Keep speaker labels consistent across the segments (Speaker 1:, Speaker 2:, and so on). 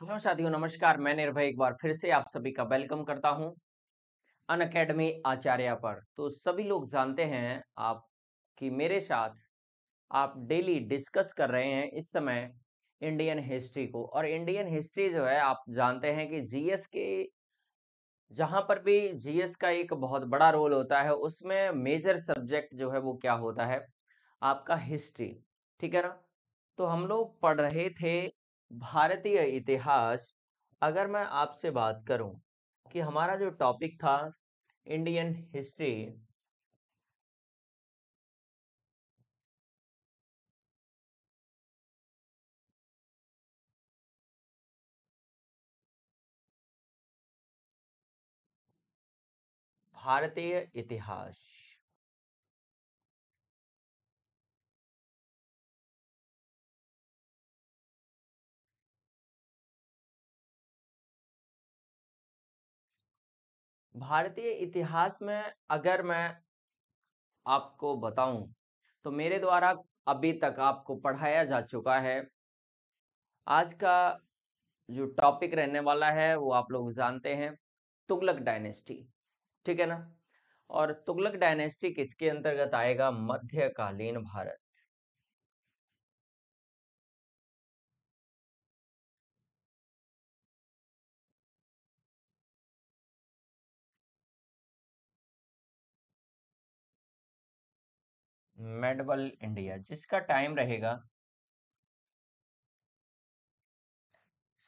Speaker 1: Hello साथियों नमस्कार मैं निर्भय एक बार फिर से आप सभी का
Speaker 2: वेलकम करता हूं अन अकेडमी आचार्य पर तो सभी लोग जानते हैं आप कि मेरे साथ आप डेली डिस्कस कर रहे हैं इस समय इंडियन हिस्ट्री को और इंडियन हिस्ट्री जो है आप जानते हैं कि जीएस के जहां पर भी जीएस का एक बहुत बड़ा रोल होता है उसमें मेजर सब्जेक्ट जो है वो क्या होता है आपका हिस्ट्री ठीक है ना तो हम लोग पढ़ रहे थे भारतीय इतिहास अगर मैं आपसे बात करूं
Speaker 1: कि हमारा जो टॉपिक था इंडियन हिस्ट्री भारतीय इतिहास भारतीय इतिहास में अगर मैं आपको
Speaker 2: बताऊं तो मेरे द्वारा अभी तक आपको पढ़ाया जा चुका है आज का जो टॉपिक रहने वाला है वो आप लोग जानते हैं तुगलक डायनेस्टी ठीक है ना और तुगलक डायनेस्टी किसके अंतर्गत
Speaker 1: आएगा मध्यकालीन भारत मेडबल इंडिया जिसका टाइम रहेगा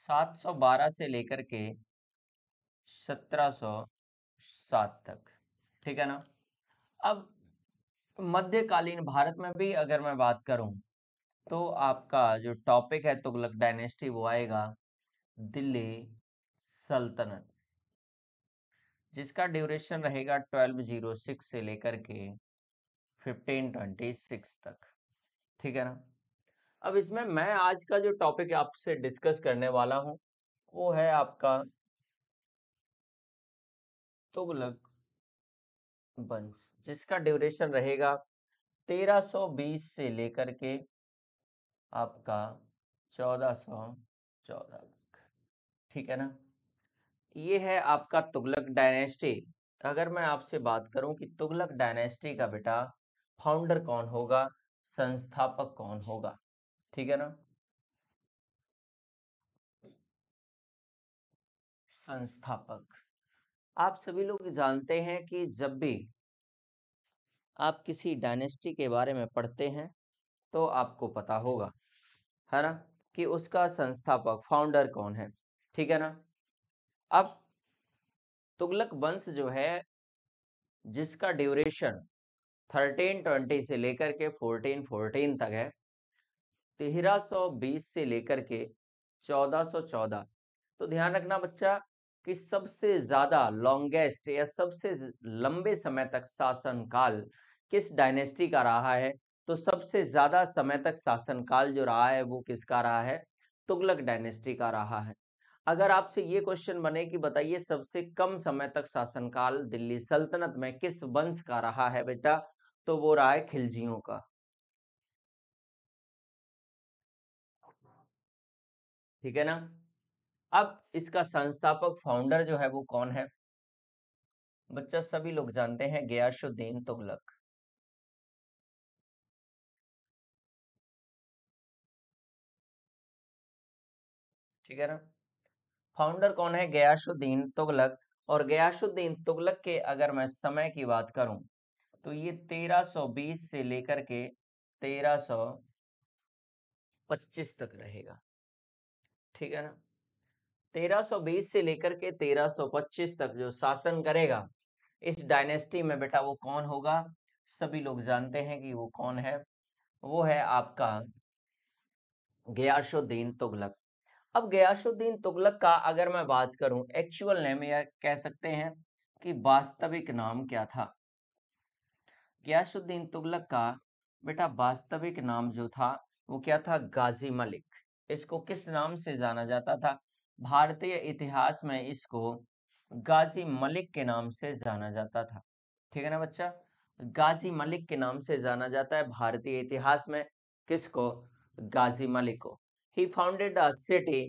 Speaker 2: 712 से लेकर के 1707 तक ठीक है ना अब मध्यकालीन भारत में भी अगर मैं बात करूं तो आपका जो टॉपिक है तुगलक डायनेस्टी वो आएगा दिल्ली सल्तनत जिसका ड्यूरेशन रहेगा 1206 से लेकर के फिफ्टीन ट्वेंटी सिक्स तक ठीक है ना अब इसमें मैं आज का जो टॉपिक आपसे डिस्कस करने वाला हूं वो है आपका तुगलक वंश जिसका ड्यूरेशन रहेगा 1320 से लेकर के आपका 1414 तक ठीक है ना ये है आपका तुगलक डायनेस्टी अगर मैं आपसे बात करूं कि तुगलक डायनेस्टी का बेटा फाउंडर कौन होगा संस्थापक कौन होगा ठीक है ना
Speaker 1: संस्थापक
Speaker 2: आप सभी लोग जानते हैं कि जब भी आप किसी डायनेस्टी के बारे में पढ़ते हैं तो आपको पता होगा है ना कि उसका संस्थापक फाउंडर कौन है ठीक है ना अब तुगलक वंश जो है जिसका ड्यूरेशन थर्टीन ट्वेंटी से लेकर के फोर्टीन फोर्टीन तक है तेरह सौ बीस से लेकर के चौदह सौ चौदह तो ध्यान रखना बच्चा कि सबसे ज्यादा लॉन्गेस्ट या सबसे लंबे समय तक शासनकाल किस डायनेस्टी का रहा है तो सबसे ज्यादा समय तक शासनकाल जो रहा है वो किसका रहा है तुगलक डायनेस्टी का रहा है अगर आपसे ये क्वेश्चन बने कि बताइए सबसे कम समय तक शासनकाल दिल्ली सल्तनत में किस वंश का रहा है बेटा तो वो
Speaker 1: रहा है खिलजियों का ठीक है ना अब इसका संस्थापक फाउंडर जो है वो कौन है बच्चा सभी लोग जानते हैं गयाशुद्दीन तुगलक ठीक है ना फाउंडर कौन है गयाशुद्दीन तुगलक
Speaker 2: और गयाशुद्दीन तुगलक के अगर मैं समय की बात करूं तो ये 1320 से लेकर के 1325 तक रहेगा ठीक है ना 1320 से लेकर के 1325 तक जो शासन करेगा इस डायनेस्टी में बेटा वो कौन होगा सभी लोग जानते हैं कि वो कौन है वो है आपका गयासुद्दीन तुगलक अब गयासुद्दीन तुगलक का अगर मैं बात करूं एक्चुअल नेम या कह सकते हैं कि वास्तविक नाम क्या था गयासुद्दीन तुगलक का बेटा वास्तविक नाम जो था वो क्या था गाजी मलिक इसको किस नाम से जाना जाता था भारतीय इतिहास में इसको गाजी मलिक के नाम से जाना जाता था ठीक है ना बच्चा गाजी मलिक के नाम से जाना जाता है भारतीय इतिहास में किसको गाजी मलिक को he founded a city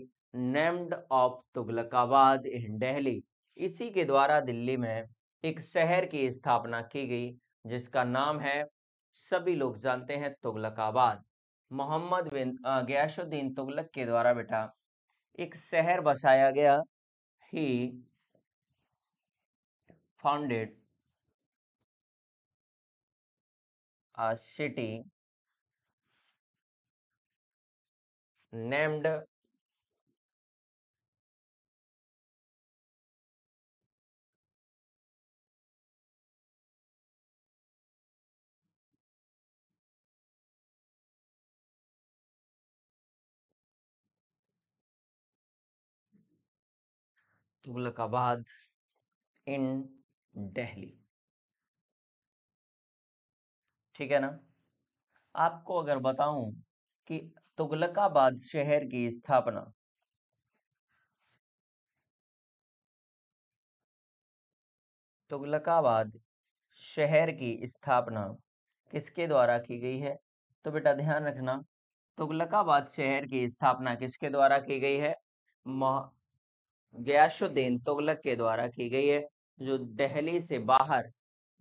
Speaker 2: named of Tughlaqabad in Delhi इसी के द्वारा दिल्ली में एक शहर की स्थापना की गई जिसका नाम है सभी लोग जानते हैं तुगलकाबाद मोहम्मद बिन गयासुद्दीन तुगलक के द्वारा बेटा एक शहर बसाया गया he
Speaker 1: founded a city named Tughlaqabad in Delhi
Speaker 2: ठीक है ना आपको अगर बताऊं कि तुगलकाबाद शहर की स्थापना तुगलकाबाद शहर की स्थापना किसके द्वारा की गई है तो बेटा ध्यान रखना तुगलकाबाद शहर की स्थापना किसके द्वारा की गई है गयाशुद्दीन तुगलक के द्वारा की गई है जो दहली से बाहर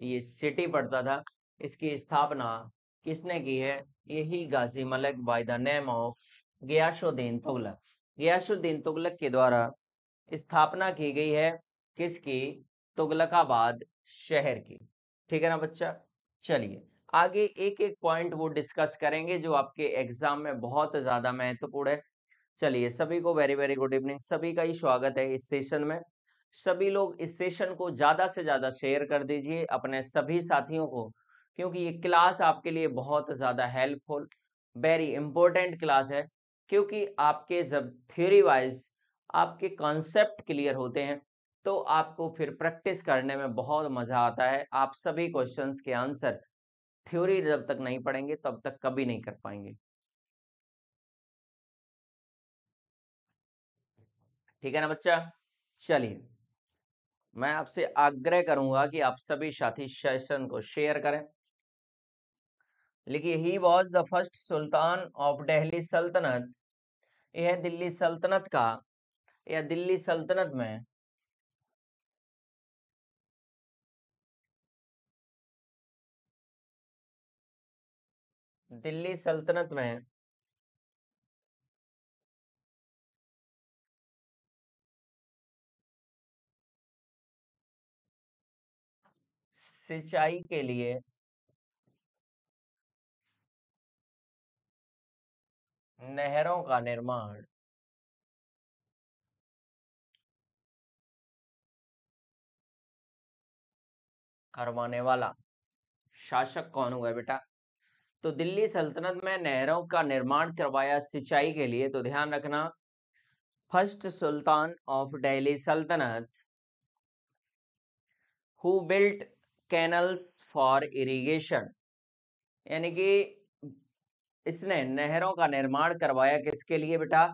Speaker 2: ये सिटी पड़ता था इसकी स्थापना किसने की है यही Ghazi Malik by the name of Ghiyasuddin Tughlaq Ghiyasuddin Tughlaq के द्वारा स्थापना की गई है किसकी तुगलकाबाद शहर की ठीक है ना बच्चा चलिए आगे एक एक पॉइंट वो डिस्कस करेंगे जो आपके एग्जाम में बहुत ज्यादा महत्वपूर्ण है चलिए सभी को वेरी वेरी गुड इवनिंग सभी का ही स्वागत है इस सेशन में सभी लोग इस सेशन को ज़्यादा से ज़्यादा शेयर कर दीजिए अपने सभी साथियों को क्योंकि ये क्लास आपके लिए बहुत ज़्यादा हेल्पफुल वेरी इंपॉर्टेंट क्लास है क्योंकि आपके जब थ्योरी वाइज आपके कॉन्सेप्ट क्लियर होते हैं तो आपको फिर प्रैक्टिस करने में बहुत मज़ा आता है आप सभी क्वेश्चंस के आंसर थ्योरी जब तक नहीं पढ़ेंगे तब तक कभी नहीं कर पाएंगे ठीक है ना बच्चा चलिए मैं आपसे आग्रह करूंगा कि आप सभी साथी सेशन को शेयर करें लिखिए he was the first sultan of Delhi Sultanate
Speaker 1: यह दिल्ली सल्तनत का यह दिल्ली सल्तनत में दिल्ली सल्तनत में सिंचाई के लिए नहरों का निर्माण करवाने वाला शासक कौन हुआ
Speaker 2: बेटा तो दिल्ली सल्तनत में नहरों का निर्माण करवाया सिंचाई के लिए तो ध्यान रखना first sultan of Delhi Sultanate who built canals for irrigation यानी कि इसने नहरों का निर्माण करवाया किसके लिए बेटा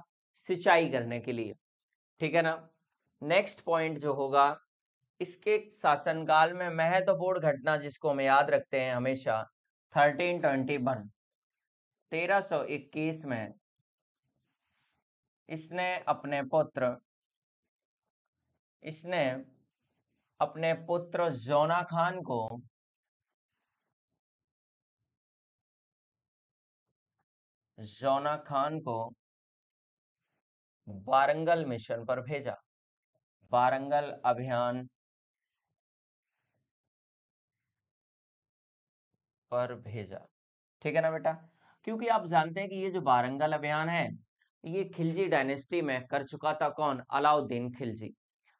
Speaker 2: सिंचाई करने के लिए ठीक है ना नेक्स्ट पॉइंट जो होगा इसके शासनकाल में महत्वपूर्ण तो घटना जिसको हम याद रखते हैं हमेशा थर्टीन ट्वेंटी वन तेरह सौ इक्कीस में इसने अपने पुत्र इसने
Speaker 1: अपने पुत्र जोना खान को जोना खान को
Speaker 2: वारंगल मिशन पर भेजा वारंगल अभियान पर भेजा ठीक है ना बेटा क्योंकि आप जानते हैं कि ये जो वारंगल अभियान है ये खिलजी डायनेस्टी में कर चुका था कौन अलाउद्दीन खिलजी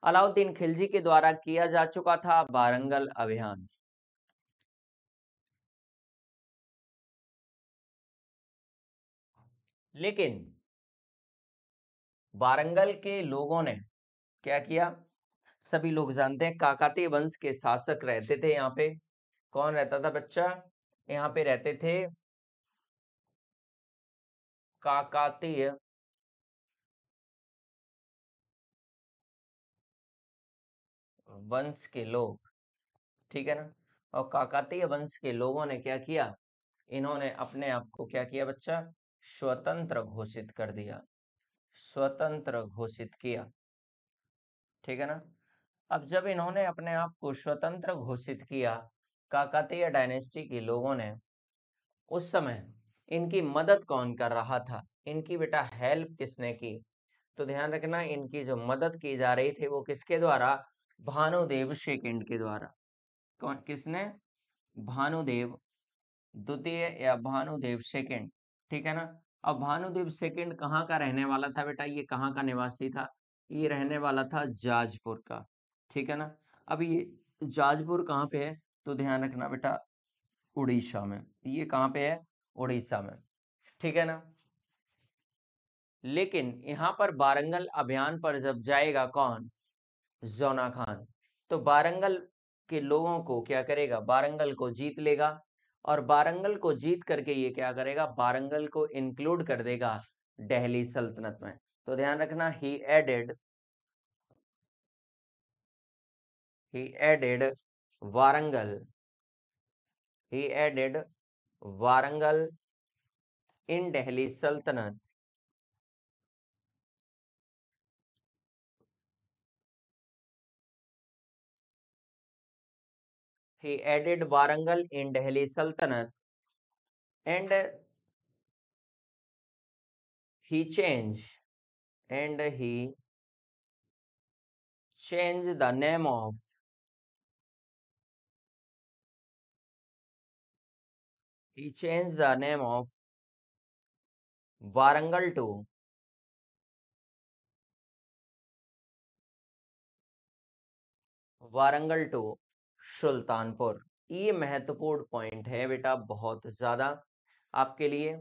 Speaker 2: अलाउद्दीन खिलजी के द्वारा
Speaker 1: किया जा चुका था वारंगल अभियान लेकिन वारंगल के लोगों ने क्या किया सभी लोग
Speaker 2: जानते हैं काकाती वंश के शासक रहते थे यहाँ पे कौन रहता था बच्चा यहाँ
Speaker 1: पे रहते थे काकातीय वंश के लोग ठीक है ना और काकातीय वंश के लोगों ने क्या किया
Speaker 2: इन्होंने अपने आप को क्या किया बच्चा स्वतंत्र घोषित कर दिया स्वतंत्र घोषित किया ठीक है ना अब जब इन्होंने अपने आप को स्वतंत्र घोषित किया काकातीय डायनेस्टी के लोगों ने उस समय इनकी मदद कौन कर रहा था इनकी बेटा हेल्प किसने की तो ध्यान रखना इनकी जो मदद की जा रही थी वो किसके द्वारा भानुदेव शेकेंड के द्वारा कौन किसने भानुदेव द्वितीय या भानुदेव सेकेंड ठीक है ना अब भानुदेव सेकेंड कहाँ का रहने वाला था बेटा ये कहाँ का निवासी था ये रहने वाला था जाजपुर का ठीक है ना अब ये जाजपुर कहाँ पे है तो ध्यान रखना बेटा उड़ीसा में ये कहाँ पे है उड़ीसा में ठीक है ना लेकिन यहाँ पर बारंगल अभियान पर जब जाएगा कौन जोना खान तो बारंगल के लोगों को क्या करेगा वारंगल को जीत लेगा और बारंगल को जीत करके ये क्या करेगा बारंगल को इंक्लूड कर देगा दिल्ली सल्तनत में तो ध्यान रखना he added he added Warangal he added
Speaker 1: Warangal in Delhi Sultanate He added Warangal in Delhi Sultanate and he changed and he changed the name of he changed the name of Warangal to Warangal to Sultanpur ये महत्वपूर्ण point है बेटा
Speaker 2: बहुत ज़्यादा आपके लिए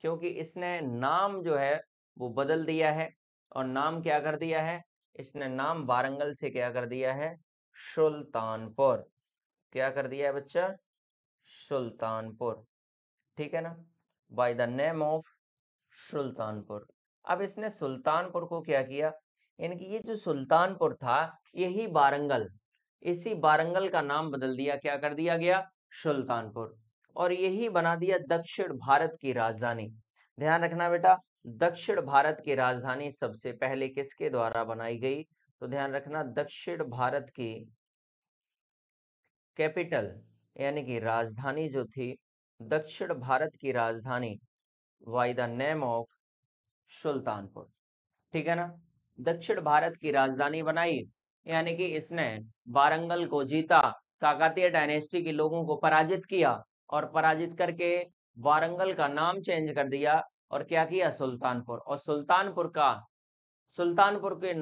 Speaker 2: क्योंकि इसने नाम जो है वो बदल दिया है और नाम क्या कर दिया है इसने नाम वारंगल से क्या कर दिया है सुल्तानपुर क्या कर दिया है बच्चा सुल्तानपुर ठीक है ना by the name of Sultanpur अब इसने सुल्तानपुर को क्या किया यानी कि ये जो सुल्तानपुर था यही वारंगल इसी वारंगल का नाम बदल दिया क्या कर दिया गया सुल्तानपुर और यही बना दिया दक्षिण भारत की राजधानी ध्यान रखना बेटा दक्षिण भारत की राजधानी सबसे पहले किसके द्वारा बनाई गई तो ध्यान रखना दक्षिण भारत की कैपिटल यानी कि राजधानी जो थी दक्षिण भारत की राजधानी by the name of Sultanpur ठीक है ना दक्षिण भारत की राजधानी बनाई यानी कि इसने वारंगल को जीता काकातीय डायनेस्टी के लोगों को पराजित किया और पराजित करके वारंगल का नाम चेंज कर दिया और क्या किया सुल्तानपुर और सुल्तानपुर का सुल्तानपुर के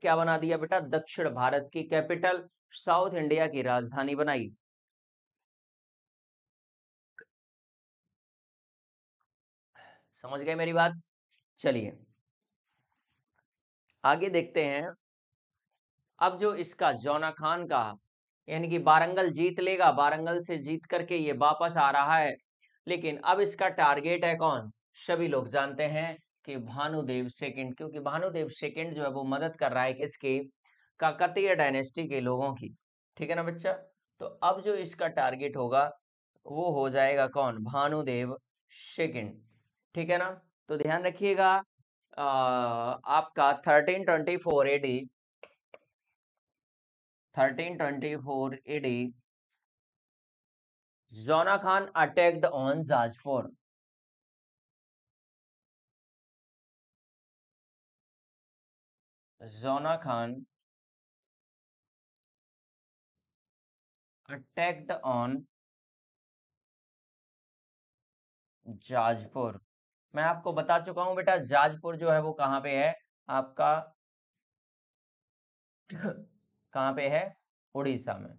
Speaker 2: क्या बना दिया बेटा दक्षिण भारत की
Speaker 1: कैपिटल साउथ इंडिया की राजधानी बनाई समझ गए मेरी बात चलिए आगे देखते हैं अब जो इसका
Speaker 2: जोना खान का यानी कि बारंगल जीत लेगा बारंगल से जीत करके ये वापस आ रहा है लेकिन अब इसका टारगेट है कौन सभी लोग जानते हैं कि भानुदेव सेकंड क्योंकि भानुदेव सेकंड जो है वो मदद कर रहा है इसके काकतीय डायनेस्टी के लोगों की ठीक है ना बच्चा तो अब जो इसका टारगेट होगा वो हो जाएगा कौन भानुदेव सेकंड ठीक है ना तो ध्यान रखिएगा आपका thirteen twenty four AD
Speaker 1: 1324 AD, Zona Khan attacked on Zajpur. Zona Khan attacked on Jajpur मैं आपको बता चुका हूं बेटा जाजपुर
Speaker 2: जो है वो कहाँ पे है आपका कहाँ
Speaker 1: पे है उड़ीसा में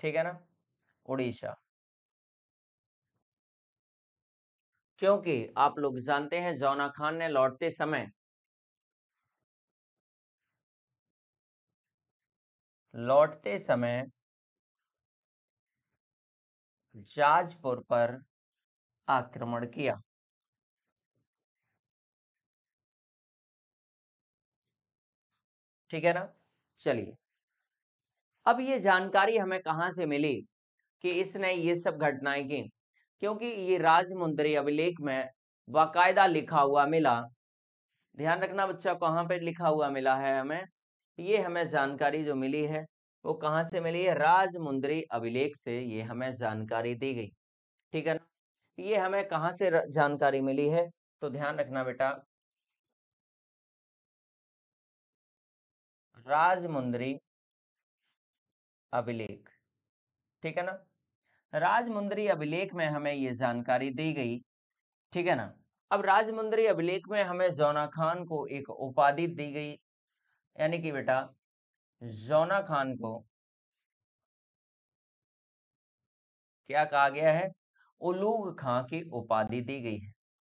Speaker 1: ठीक है ना उड़ीसा क्योंकि आप लोग जानते हैं जौना खान ने लौटते समय लौटते समय जाजपुर पर आक्रमण किया ठीक है ना
Speaker 2: चलिए अब ये जानकारी हमें कहा से मिली कि इसने ये सब घटनाएं की क्योंकि ये राजमुंद्री अभिलेख में बाकायदा लिखा हुआ मिला ध्यान रखना बच्चा कहाँ पे लिखा हुआ मिला है हमें ये हमें जानकारी जो मिली है वो कहाँ से मिली है राजमुंद्री अभिलेख से ये हमें जानकारी दी गई ठीक है ना ये हमें कहाँ से जानकारी मिली है तो
Speaker 1: ध्यान रखना बेटा राजमुंद्री अभिलेख ठीक है ना
Speaker 2: राजमुंद्री अभिलेख में हमें ये जानकारी दी गई ठीक है ना अब राजमुंद्री अभिलेख में हमें जोना खान को एक उपाधि दी गई यानी कि बेटा जोना खान को क्या कहा गया है उलूग खां की उपाधि दी गई है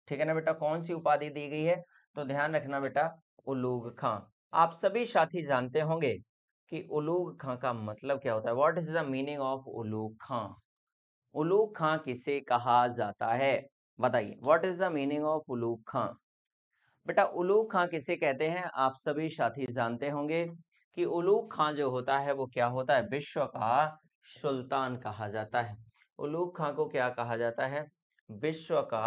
Speaker 2: ठीक है ना बेटा कौन सी उपाधि दी गई है तो ध्यान रखना बेटा उलूग खां आप सभी साथी जानते होंगे कि उलूग खां का मतलब क्या होता है what is the meaning of Ulugh Khan Ulugh Khan किसे कहा जाता है बताइए what is the meaning of Ulugh Khan बेटा उलूग खां किसे कहते हैं आप सभी साथी जानते होंगे कि उलूग खां जो होता है वो क्या होता है विश्व का सुल्तान कहा जाता है उलूग खां को क्या कहा जाता है विश्व का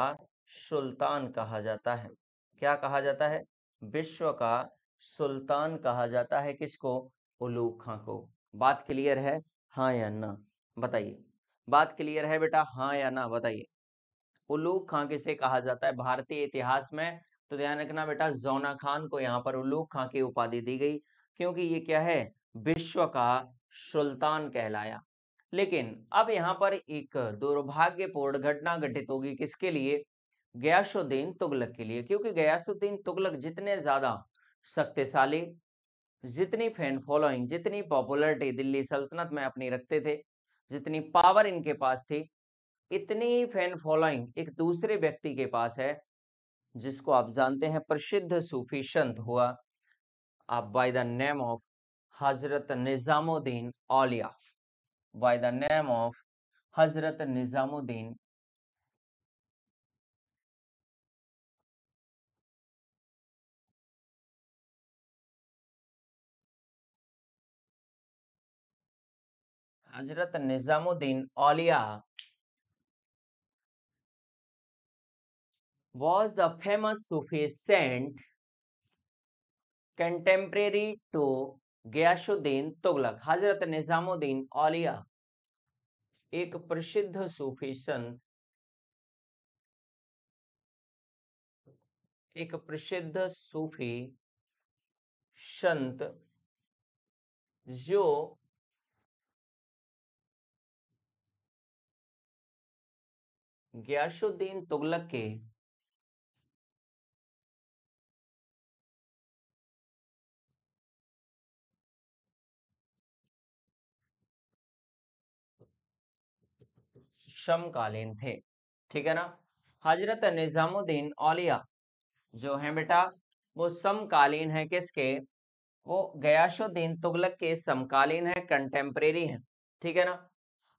Speaker 2: सुल्तान कहा जाता है क्या कहा जाता है विश्व का सुल्तान कहा जाता है किसको उलूक खां को बात क्लियर है हाँ या ना बताइए बात क्लियर है बेटा हाँ या ना बताइए उलूक खां किसे कहा जाता है भारतीय इतिहास में तो ध्यान रखना बेटा जोना खान को यहाँ पर उलूक खां की उपाधि दी गई क्योंकि ये क्या है विश्व का सुल्तान कहलाया लेकिन अब यहाँ पर एक दुर्भाग्यपूर्ण घटना घटित होगी किसके लिए गयासुद्दीन तुगलक के लिए क्योंकि गयासुद्दीन तुगलक जितने ज्यादा शक्तिशाली जितनी फैन फॉलोइंग जितनी पॉपुलरिटी दिल्ली सल्तनत में अपनी रखते थे जितनी पावर इनके पास थी इतनी फैन फॉलोइंग एक दूसरे व्यक्ति के पास है जिसको आप जानते हैं प्रसिद्ध सूफी संत हुआ आप bye the name of Hazrat Nizamuddin Auliya by the name of
Speaker 1: Hazrat Nizamuddin Hazrat Nizamuddin Auliya was the
Speaker 2: famous Sufi saint contemporary to Ghiyasuddin Tughlaq Hazrat Nizamuddin औलिया एक
Speaker 1: प्रसिद्ध सूफी संत एक प्रसिद्ध सूफी संत जो गयाशुद्दीन तुगलक के
Speaker 2: समकालीन थे ठीक है ना हजरत निजामुद्दीन औलिया जो है बेटा वो समकालीन है किसके वो गयाशुद्दीन तुगलक के समकालीन है कंटेम्प्रेरी है ठीक है ना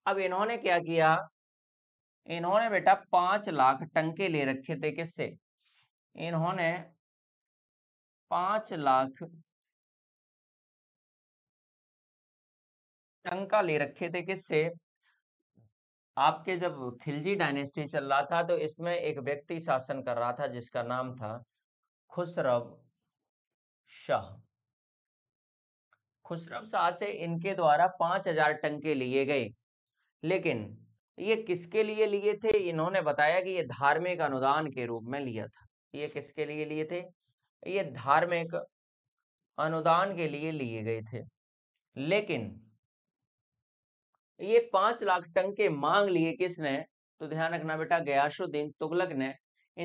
Speaker 2: अब इन्होंने क्या किया इन्होंने बेटा पांच लाख टंके ले रखे थे किससे
Speaker 1: इन्होंने पांच लाख टंका ले रखे थे किससे
Speaker 2: आपके जब खिलजी डायनेस्टी चल रहा था तो इसमें एक व्यक्ति शासन कर रहा था जिसका नाम था खुसरव शाह खुसरव शाह से इनके द्वारा पांच हजार टंके लिए गए लेकिन ये किसके लिए लिए थे इन्होंने बताया कि ये धार्मिक अनुदान के रूप में लिया था ये किसके लिए लिए थे ये धार्मिक अनुदान के लिए लिए गए थे लेकिन ये पांच लाख टन के मांग लिए किसने तो ध्यान रखना बेटा गयाशुद्दीन तुगलक ने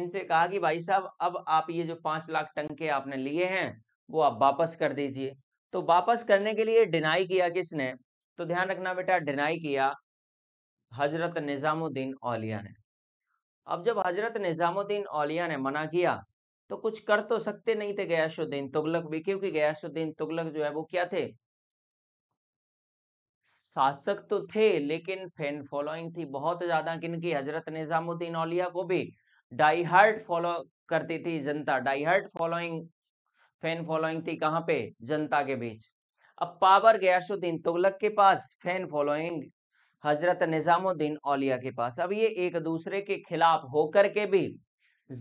Speaker 2: इनसे कहा कि भाई साहब अब आप ये जो पांच लाख टन के आपने लिए हैं वो आप वापस कर दीजिए तो वापस करने के लिए डिनाई किया किसने तो ध्यान रखना बेटा डिनाई किया हजरत निज़ामुद्दीन औलिया ने अब जब हजरत निज़ामुद्दीन औलिया ने मना किया तो कुछ कर तो सकते नहीं थे गयासुद्दीन तुगलक भी क्योंकि गयासुद्दीन तुगलक जो है वो क्या थे शासक तो थे लेकिन फैन फॉलोइंग थी बहुत ज्यादा किनकी हजरत निजामुद्दीन औलिया को भी डाई हार्ट फॉलो करती थी जनता die hard following fan following थी कहाँ पे जनता के बीच अब पावर गयासुद्दीन तुगलक के पास फैन फॉलोइंग हजरत निज़ामुद्दीन औलिया के पास अब ये एक दूसरे के खिलाफ होकर के भी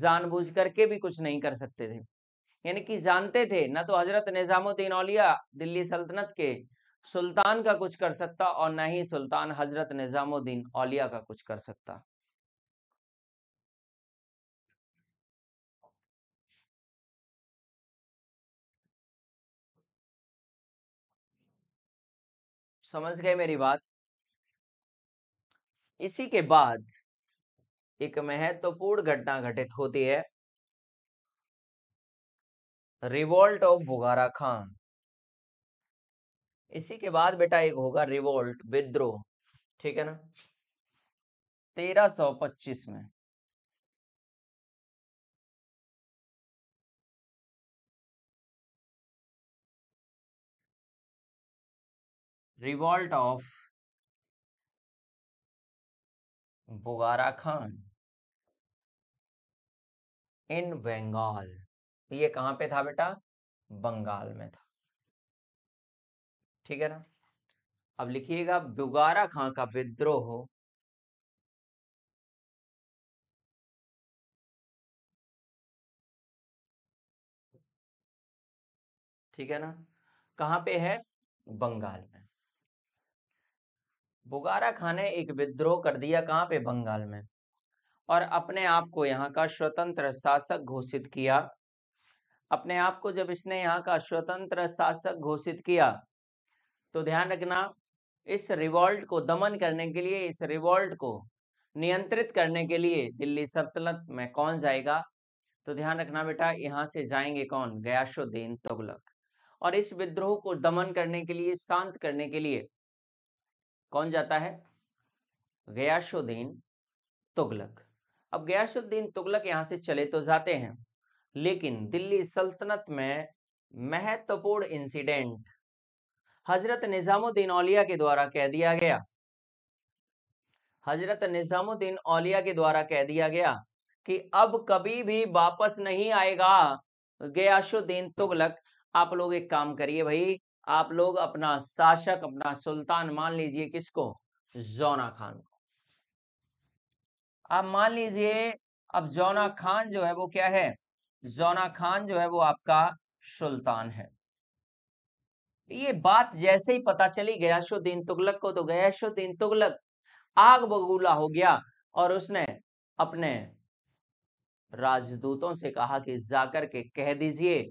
Speaker 2: जानबूझ करके भी कुछ नहीं कर सकते थे यानी कि जानते थे ना तो हजरत निज़ामुद्दीन औलिया दिल्ली सल्तनत के सुल्तान का कुछ कर सकता और ना ही सुल्तान हजरत निज़ामुद्दीन औलिया
Speaker 1: का कुछ कर सकता समझ गए मेरी बात
Speaker 2: इसी के बाद एक महत्वपूर्ण घटना घटित होती है
Speaker 1: रिवोल्ट ऑफ बुगारा खान
Speaker 2: इसी के बाद बेटा एक होगा रिवोल्ट विद्रोह ठीक है ना
Speaker 1: 1325 में revolt of Bughra Khan in
Speaker 2: Bengal ये कहां पे था बेटा बंगाल में था
Speaker 1: ठीक है ना अब लिखिएगा बुगारा खां का विद्रोह ठीक है ना कहां पे है बंगाल में
Speaker 2: बुगारा खान ने एक विद्रोह कर दिया कहाँ पे बंगाल में और अपने आप को यहाँ का स्वतंत्र शासक घोषित किया अपने आप को जब इसने यहाँ का स्वतंत्र शासक घोषित किया तो ध्यान रखना इस रिवॉल्ट को दमन करने के लिए इस रिवॉल्ट को नियंत्रित करने के लिए दिल्ली सल्तनत में कौन जाएगा तो ध्यान रखना बेटा यहाँ से जाएंगे कौन गयाशुद्दीन तुगलक और इस विद्रोह को दमन करने के लिए शांत करने के लिए कौन जाता है गयाशुद्दीन तुगलक अब गयाशुद्दीन तुगलक यहाँ से चले तो जाते हैं लेकिन दिल्ली सल्तनत में महत्वपूर्ण इंसिडेंट हजरत निजामुद्दीन औलिया के द्वारा कह दिया गया हजरत निजामुद्दीन औलिया के द्वारा कह दिया गया कि अब कभी भी वापस नहीं आएगा गयाशुद्दीन तुगलक आप लोग एक काम करिए भाई आप लोग अपना शासक अपना सुल्तान मान लीजिए किसको जोना खान को आप मान लीजिए अब जोना खान जो है वो क्या है जोना खान जो है वो आपका सुल्तान है ये बात जैसे ही पता चली गयाशुद्दीन तुगलक को तो गयाशुद्दीन तुगलक आग बगूला हो गया और उसने अपने राजदूतों से कहा कि जाकर के कह दीजिए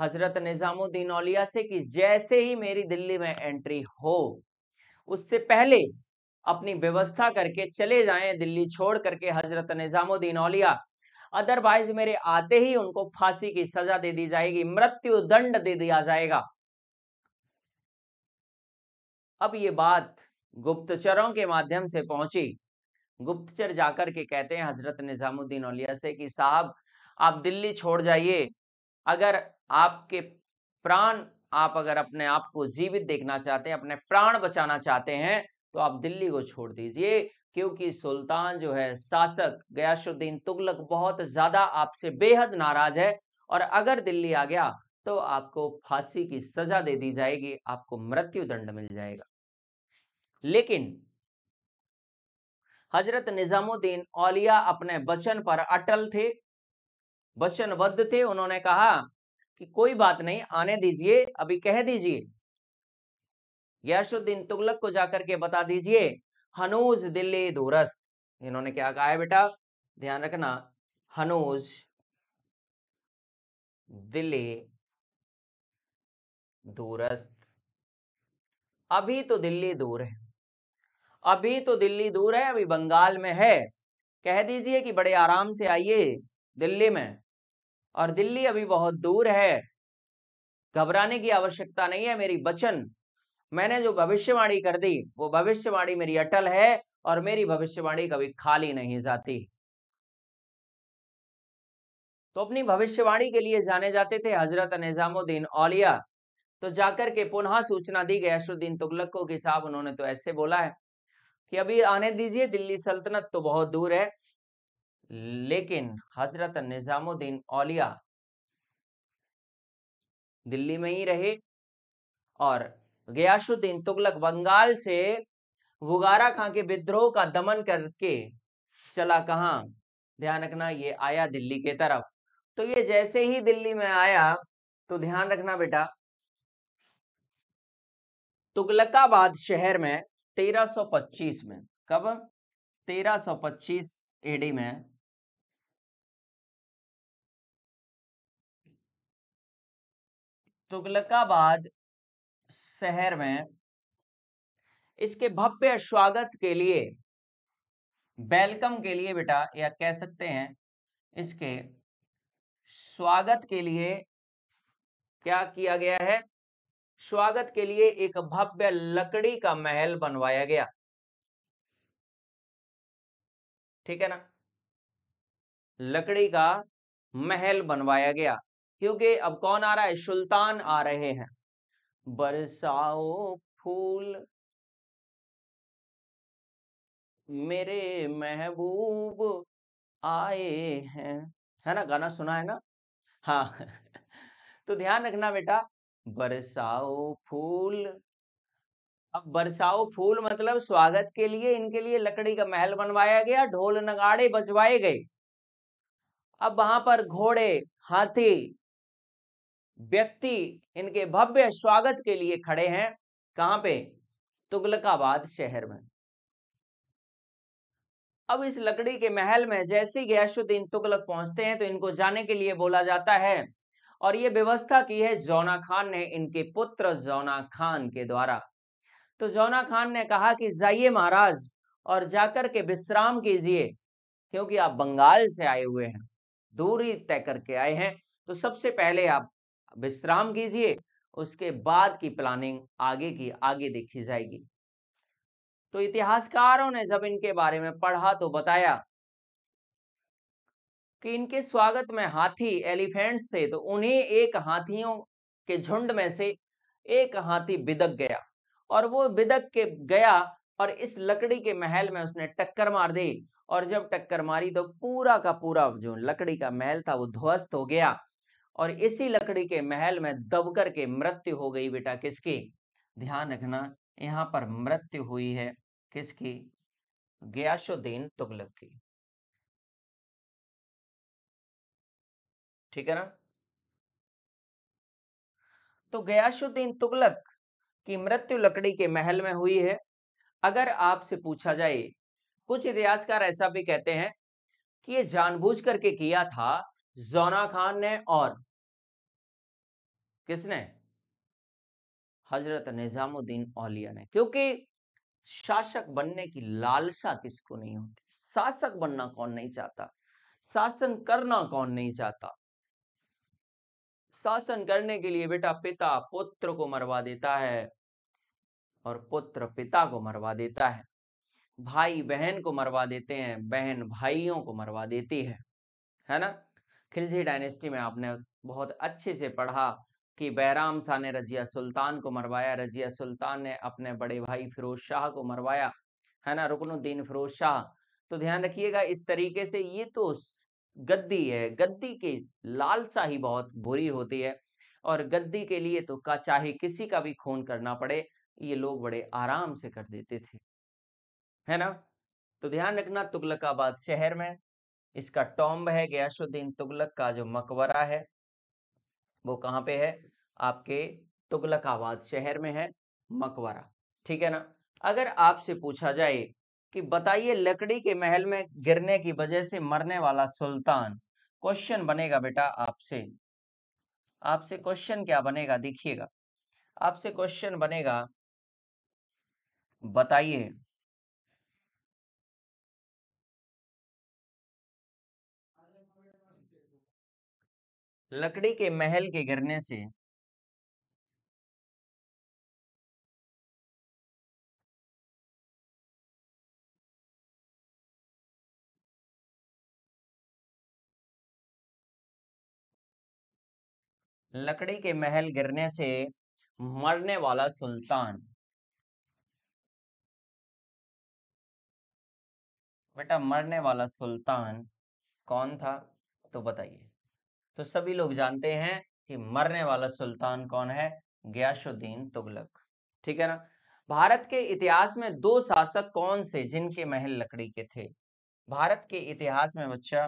Speaker 2: हजरत निज़ामुद्दीन औलिया से कि जैसे ही मेरी दिल्ली में एंट्री हो उससे पहले अपनी व्यवस्था करके चले जाएं दिल्ली छोड़ करके हजरत निज़ामुद्दीन औलिया अदरवाइज मेरे आते ही उनको फांसी की सजा दे दी जाएगी मृत्यु दंड दे दिया जाएगा अब ये बात गुप्तचरों के माध्यम से पहुंची गुप्तचर जाकर के कहते हैं हजरत निजामुद्दीन औलिया से कि साहब आप दिल्ली छोड़ जाइए अगर आपके प्राण आप अगर अपने आप को जीवित देखना चाहते हैं अपने प्राण बचाना चाहते हैं तो आप दिल्ली को छोड़ दीजिए क्योंकि सुल्तान जो है शासक गयासुद्दीन तुगलक बहुत ज्यादा आपसे बेहद नाराज है और अगर दिल्ली आ गया तो आपको फांसी की सजा दे दी जाएगी आपको मृत्यु दंड मिल जाएगा लेकिन हजरत निजामुद्दीन औलिया अपने वचन पर अटल थे वचनबद्ध थे उन्होंने कहा कि कोई बात नहीं आने दीजिए अभी कह दीजिए यशुद्दीन तुगलक को जाकर के बता दीजिए हनुज दिल्ली दूरस्थ इन्होंने क्या कहा है बेटा ध्यान रखना हनुज दिल्ली दूरस्थ अभी तो दिल्ली दूर है अभी तो दिल्ली दूर है अभी बंगाल में है कह दीजिए कि बड़े आराम से आइए दिल्ली में और दिल्ली अभी बहुत दूर है घबराने की आवश्यकता नहीं है मेरी बचन मैंने जो भविष्यवाणी कर दी वो भविष्यवाणी मेरी अटल है और मेरी भविष्यवाणी कभी खाली नहीं जाती तो अपनी भविष्यवाणी के लिए जाने जाते थे हजरत निजामुद्दीन औलिया तो जाकर के पुनः सूचना दी गई अशरुद्दीन तुगलक को कि साहब उन्होंने तो ऐसे बोला है कि अभी आने दीजिए दिल्ली सल्तनत तो बहुत दूर है लेकिन हजरत निजामुद्दीन औलिया दिल्ली में ही रहे और गयासुद्दीन तुगलक बंगाल से वुगारा खां के विद्रोह का दमन करके चला कहा ध्यान रखना ये आया दिल्ली के तरफ तो ये जैसे ही दिल्ली में आया तो ध्यान रखना बेटा तुगलकाबाद शहर में 1325 में कब
Speaker 1: 1325 एडी में तुगलकाबाद शहर में इसके भव्य स्वागत के लिए
Speaker 2: वेलकम के लिए बेटा या कह सकते हैं इसके स्वागत के लिए क्या किया गया है स्वागत के लिए एक भव्य लकड़ी का महल बनवाया गया ठीक है ना लकड़ी का महल बनवाया गया क्योंकि अब कौन आ रहा है सुल्तान आ रहे हैं बरसाओ फूल मेरे महबूब आए हैं है ना गाना सुना है ना हाँ तो ध्यान रखना बेटा बरसाओ फूल अब बरसाओ फूल मतलब स्वागत के लिए इनके लिए लकड़ी का महल बनवाया गया ढोल नगाड़े बजवाए गए अब वहां पर घोड़े हाथी व्यक्ति इनके भव्य स्वागत के लिए खड़े हैं कहां पे तुगलकाबाद शहर में अब इस लकड़ी के महल में जैसे ही गयाशुद्दीन तुगलक पहुंचते हैं तो इनको जाने के लिए बोला जाता है और ये व्यवस्था की है जौना खान ने इनके पुत्र जौना खान के द्वारा तो जौना खान ने कहा कि जाइए महाराज और जाकर के विश्राम कीजिए क्योंकि आप बंगाल से आए हुए हैं दूरी तय करके आए हैं तो सबसे पहले आप विश्राम कीजिए उसके बाद की प्लानिंग आगे की आगे देखी जाएगी तो इतिहासकारों ने जब इनके बारे में पढ़ा तो बताया कि इनके स्वागत में हाथी एलिफेंट्स थे तो उन्हें एक हाथियों के झुंड में से एक हाथी बिदक गया और वो बिदक के गया और इस लकड़ी के महल में उसने टक्कर मार दी और जब टक्कर मारी तो पूरा का पूरा जो लकड़ी का महल था वो ध्वस्त हो गया और इसी लकड़ी के महल में दबकर के मृत्यु हो गई बेटा किसकी
Speaker 1: ध्यान रखना यहाँ पर मृत्यु हुई है किसकी गयाशुद्दीन तुगलक की ठीक है ना तो गयाशुद्दीन तुगलक
Speaker 2: की मृत्यु लकड़ी के महल में हुई है अगर आपसे पूछा जाए कुछ इतिहासकार ऐसा भी कहते हैं कि ये जानबूझ करके किया था जोना खान ने और किसने हजरत निजामुद्दीन औलिया ने क्योंकि शासक बनने की लालसा किसको नहीं होती शासक बनना कौन नहीं चाहता शासन करना कौन नहीं चाहता शासन करने के लिए बेटा पिता पुत्र को मरवा देता है और पुत्र पिता को मरवा देता है भाई बहन को मरवा देते हैं बहन भाइयों को मरवा देती है है ना खिलजी डायनेस्टी में आपने बहुत अच्छे से पढ़ा कि बैराम शाह ने रजिया सुल्तान को मरवाया रजिया सुल्तान ने अपने बड़े भाई फिरोज शाह को मरवाया है ना रुकनुद्दीन फिरोज शाह तो ध्यान रखिएगा इस तरीके से ये तो गद्दी है गद्दी की लालसा ही बहुत बुरी होती है और गद्दी के लिए तो का चाहे किसी का भी खून करना पड़े ये लोग बड़े आराम से कर देते थे है ना तो ध्यान रखना तुगलकाबाद शहर में इसका टॉम्ब है गयासुद्दीन तुगलक का जो मकबरा है वो कहाँ पे है आपके तुगलकाबाद शहर में है मकबरा ठीक है ना अगर आपसे पूछा जाए कि बताइए लकड़ी के महल में गिरने की वजह से मरने वाला सुल्तान क्वेश्चन बनेगा बेटा आपसे आपसे क्वेश्चन क्या बनेगा देखिएगा आपसे क्वेश्चन
Speaker 1: बनेगा बताइए लकड़ी के महल के गिरने से लकड़ी के महल गिरने से मरने वाला सुल्तान बेटा मरने वाला सुल्तान कौन था तो बताइए तो
Speaker 2: सभी लोग जानते हैं कि मरने वाला सुल्तान कौन है ग्यासुद्दीन तुगलक ठीक है ना भारत के इतिहास में दो शासक कौन से जिनके महल लकड़ी के थे भारत के इतिहास में बच्चा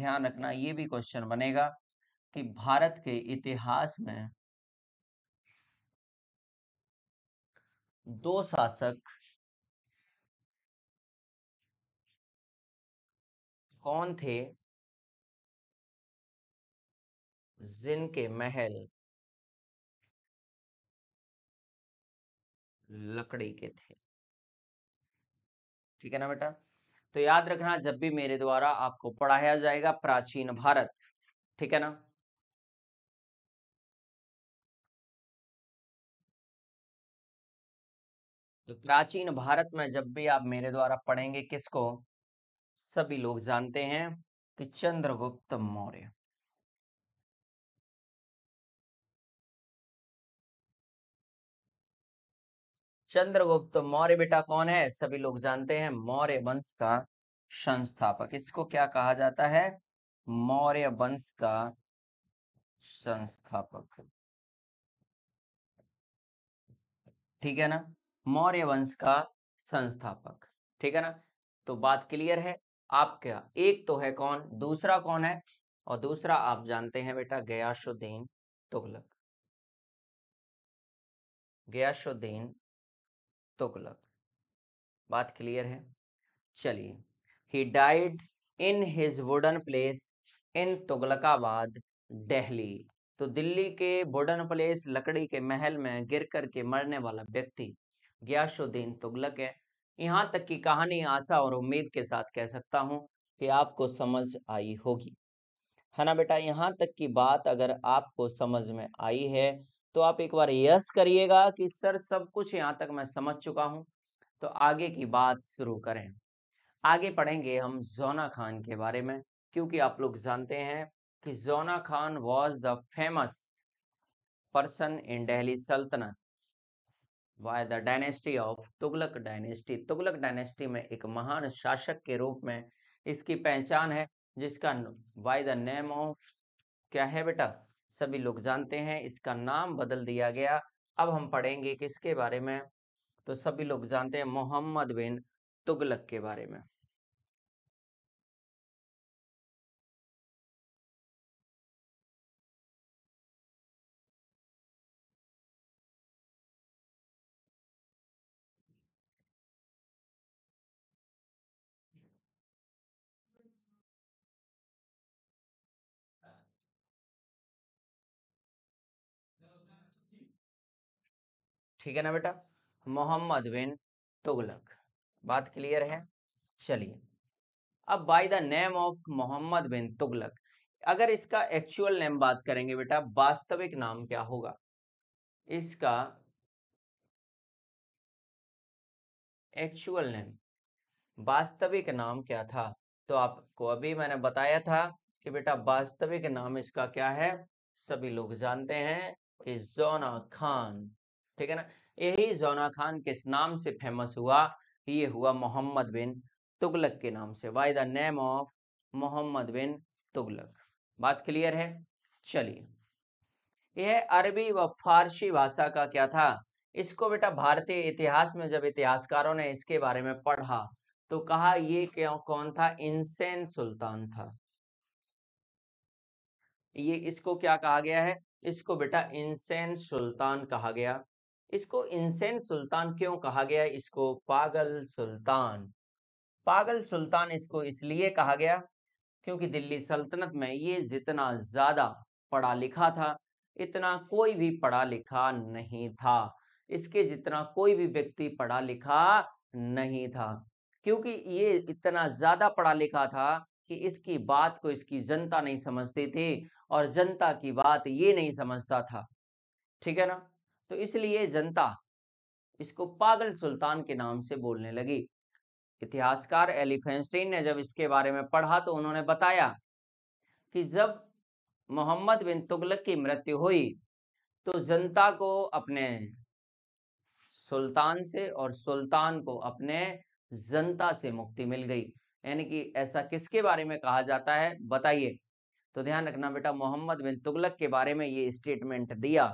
Speaker 2: ध्यान रखना ये भी क्वेश्चन बनेगा
Speaker 1: कि भारत के इतिहास में दो शासक कौन थे जिनके महल लकड़ी के थे ठीक है ना बेटा तो याद रखना जब भी मेरे द्वारा आपको पढ़ाया जाएगा प्राचीन भारत ठीक है ना तो प्राचीन भारत में जब भी आप मेरे द्वारा पढ़ेंगे किसको सभी लोग जानते हैं कि चंद्रगुप्त मौर्य चंद्रगुप्त मौर्य बेटा कौन है सभी लोग जानते हैं मौर्य वंश का
Speaker 2: संस्थापक इसको क्या कहा जाता है मौर्य वंश का संस्थापक ठीक है ना मौर्य वंश का संस्थापक ठीक है ना तो बात क्लियर है आपका एक तो है कौन दूसरा कौन है और दूसरा आप जानते हैं बेटा गयाशुद्दीन तुगलक गयाशुद्दीन तुगलक बात क्लियर है चलिए he died in his wooden place in Tughlaqabad Delhi तो दिल्ली के वुडन प्लेस लकड़ी के महल में गिर करके मरने वाला व्यक्ति गयाशुद्दीन तुगलक है यहाँ तक की कहानी आशा और उम्मीद के साथ कह सकता हूँ कि आपको समझ आई होगी है ना बेटा यहाँ तक की बात अगर आपको समझ में आई है तो आप एक बार यस करिएगा कि सर सब कुछ यहाँ तक मैं समझ चुका हूँ तो आगे की बात शुरू करें आगे पढ़ेंगे हम जोना खान के बारे में क्योंकि आप लोग जानते हैं कि Jauna Khan was the famous person in Delhi Sultanate by the dynasty of Tughlaq dynasty Tughlaq dynasty में एक महान शासक के रूप में इसकी पहचान है जिसका बाय द नेम ऑफ क्या है बेटा सभी लोग जानते हैं इसका नाम बदल दिया गया अब हम पढ़ेंगे किसके
Speaker 1: बारे में तो सभी लोग जानते हैं मोहम्मद बिन तुगलक के बारे में ठीक
Speaker 2: है ना बेटा मोहम्मद बिन तुगलक बात क्लियर है चलिए अब by the name of Mohammad bin Tughlaq अगर इसका एक्चुअल नेम बात करेंगे बेटा वास्तविक नाम क्या होगा इसका एक्चुअल नेम वास्तविक नाम क्या था तो आपको अभी मैंने बताया था कि बेटा वास्तविक नाम इसका क्या है सभी लोग जानते हैं कि जोना खान ठीक है ना यही जोना खान किस नाम से फेमस हुआ ये हुआ मोहम्मद बिन तुगलक के नाम से by the name of Mohammad bin Tughlaq बात क्लियर है चलिए यह अरबी व फारसी भाषा का क्या था इसको बेटा भारतीय इतिहास में जब इतिहासकारों ने इसके बारे में पढ़ा तो कहा ये क्यों कौन था इंसेन सुल्तान था ये इसको क्या कहा गया है इसको बेटा इंसेन सुल्तान कहा गया इसको इंसेन सुल्तान क्यों कहा गया इसको पागल सुल्तान पागल सुल्तान इसको इसलिए कहा गया क्योंकि दिल्ली सल्तनत में ये जितना ज्यादा पढ़ा लिखा था इतना कोई भी पढ़ा लिखा नहीं था इसके जितना कोई भी व्यक्ति पढ़ा लिखा नहीं था क्योंकि ये इतना ज्यादा पढ़ा लिखा था कि इसकी बात को इसकी जनता नहीं समझती थी और जनता की बात ये नहीं समझता था ठीक है ना तो इसलिए जनता इसको पागल सुल्तान के नाम से बोलने लगी इतिहासकार एलिफेंस्टीन ने जब इसके बारे में पढ़ा तो उन्होंने बताया कि जब मोहम्मद बिन तुगलक की मृत्यु हुई तो जनता को अपने सुल्तान से और सुल्तान को अपने जनता से मुक्ति मिल गई यानी कि ऐसा किसके बारे में कहा जाता है बताइए तो ध्यान रखना बेटा मोहम्मद बिन तुगलक के बारे में ये स्टेटमेंट दिया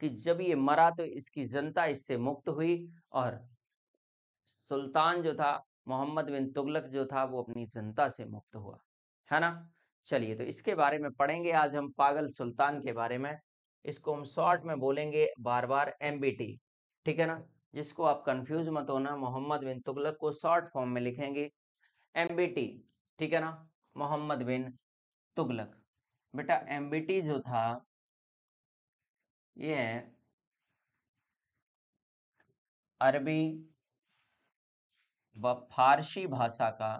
Speaker 2: कि जब ये मरा तो इसकी जनता इससे मुक्त हुई और सुल्तान जो था मोहम्मद बिन तुगलक जो था वो अपनी जनता से मुक्त हुआ है ना चलिए तो इसके बारे में पढ़ेंगे आज हम पागल सुल्तान के बारे में इसको हम शॉर्ट में बोलेंगे बार बार एम ठीक है ना जिसको आप कंफ्यूज मत होना मोहम्मद बिन तुगलक को शॉर्ट फॉर्म में लिखेंगे एम ठीक है ना मोहम्मद बिन तुगलक बेटा एम जो था ये है अरबी व फारसी भाषा का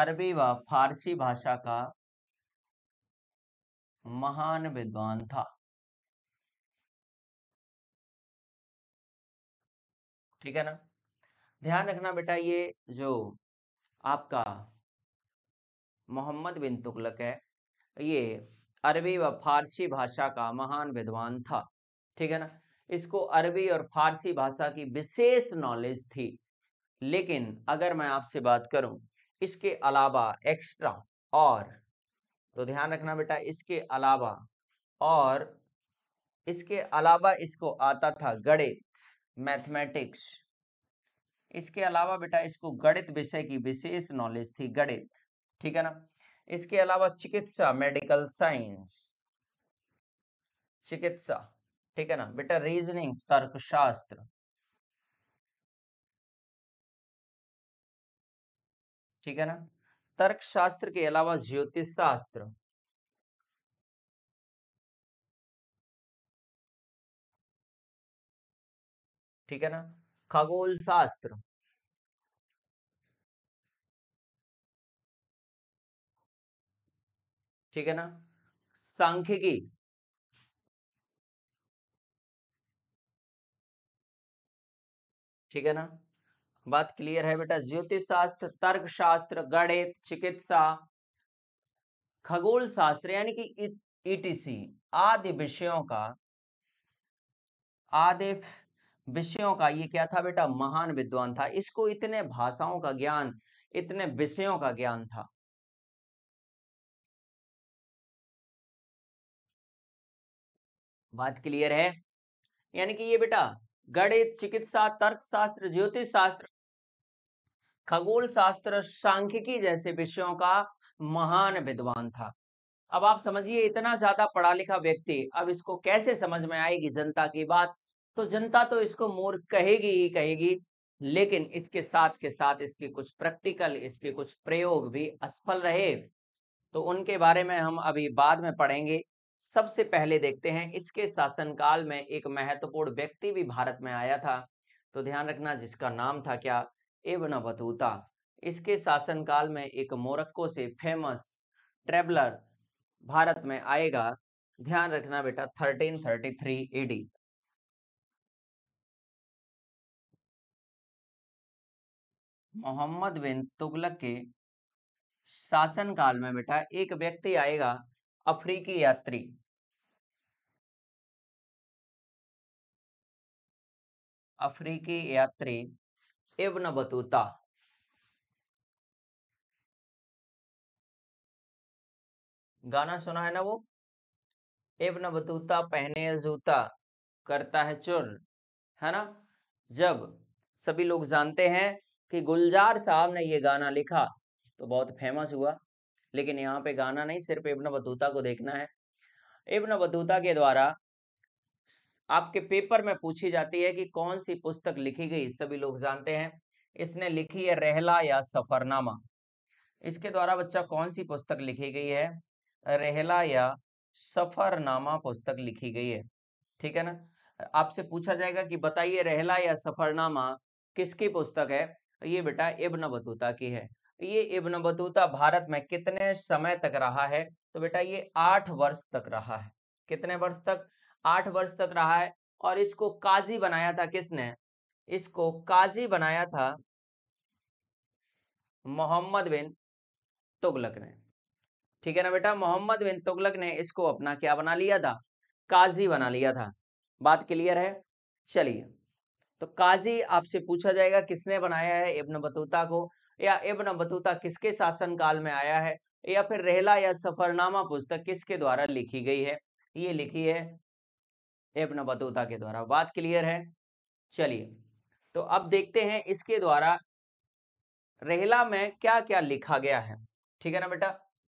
Speaker 1: अरबी व फारसी भाषा का महान विद्वान था ठीक है ना ध्यान रखना बेटा ये जो आपका
Speaker 2: मोहम्मद बिन तुगलक है ये अरबी व फारसी भाषा का महान विद्वान था ठीक है ना इसको अरबी और फारसी भाषा की विशेष नॉलेज थी लेकिन अगर मैं आपसे बात करूं इसके अलावा एक्स्ट्रा और तो ध्यान रखना बेटा इसके अलावा और इसके अलावा इसको आता था गणित मैथमेटिक्स इसके अलावा बेटा इसको गणित विषय की विशेष नॉलेज थी गणित ठीक है ना इसके अलावा चिकित्सा मेडिकल साइंस चिकित्सा ठीक है ना बेटा रीजनिंग तर्कशास्त्र
Speaker 1: ठीक है ना तर्कशास्त्र के अलावा ज्योतिष शास्त्र ठीक है ना खगोल शास्त्र ठीक है ना सांख्यिकी ठीक है ना
Speaker 2: बात क्लियर है बेटा ज्योतिष शास्त्र तर्क शास्त्र गणित चिकित्सा खगोल शास्त्र यानी कि ईटीसी आदि विषयों का आदि विषयों का ये क्या था बेटा महान विद्वान
Speaker 1: था इसको इतने भाषाओं का ज्ञान इतने विषयों का ज्ञान था बात क्लियर है यानी कि ये बेटा गणित चिकित्सा तर्क शास्त्र ज्योतिष
Speaker 2: शास्त्र खगोल शास्त्र सांख्यिकी जैसे विषयों का महान विद्वान था अब आप समझिए इतना ज्यादा पढ़ा लिखा व्यक्ति अब इसको कैसे समझ में आएगी जनता की बात तो जनता तो इसको मूर्ख कहेगी ही कहेगी लेकिन इसके साथ के साथ इसके कुछ प्रैक्टिकल इसके कुछ प्रयोग भी असफल रहे तो उनके बारे में हम अभी बाद में पढ़ेंगे सबसे पहले देखते हैं इसके शासनकाल में एक महत्वपूर्ण व्यक्ति भी भारत में आया था तो ध्यान रखना जिसका नाम था क्या एवन बतूता इसके शासनकाल में एक मोरक्को से फेमस ट्रेवलर भारत में आएगा ध्यान रखना बेटा 1333
Speaker 1: एडी मोहम्मद बिन तुगलक के शासनकाल में बेटा एक व्यक्ति आएगा अफ्रीकी यात्री अफ्रीकी यात्री इब्न बतूता गाना सुना है ना वो इब्न बतूता पहने
Speaker 2: जूता करता है चुर है ना जब सभी लोग जानते हैं कि गुलजार साहब ने ये गाना लिखा तो बहुत फेमस हुआ लेकिन यहाँ पे गाना नहीं सिर्फ इब्न बतूता को देखना है इब्न बतूता के द्वारा आपके पेपर में पूछी जाती है कि कौन सी पुस्तक लिखी गई सभी लोग जानते हैं इसने लिखी है रहला या सफरनामा इसके द्वारा बच्चा कौन सी पुस्तक लिखी गई है रहला या सफरनामा पुस्तक लिखी गई है ठीक है ना आपसे पूछा जाएगा कि बताइए रहला या सफरनामा किसकी पुस्तक है ये बेटा इब्न बतूता की है ये इब्न बतूता भारत में कितने समय तक रहा है तो बेटा ये आठ वर्ष तक रहा है कितने वर्ष तक आठ वर्ष तक रहा है और इसको काजी बनाया था किसने इसको काजी बनाया था मोहम्मद बिन तुगलक ने ठीक है ना बेटा मोहम्मद बिन तुगलक ने इसको अपना क्या बना लिया था काजी बना लिया था बात क्लियर है चलिए तो काजी आपसे पूछा जाएगा किसने बनाया है इब्न बतूता को या इब्न बतूता किसके शासन काल में आया है या फिर रहला या सफरनामा पुस्तक किसके द्वारा लिखी गई है ये लिखी है इब्न बतूता के द्वारा बात क्लियर है चलिए तो अब देखते हैं इसके द्वारा रहला में क्या क्या लिखा गया है ठीक है ना बेटा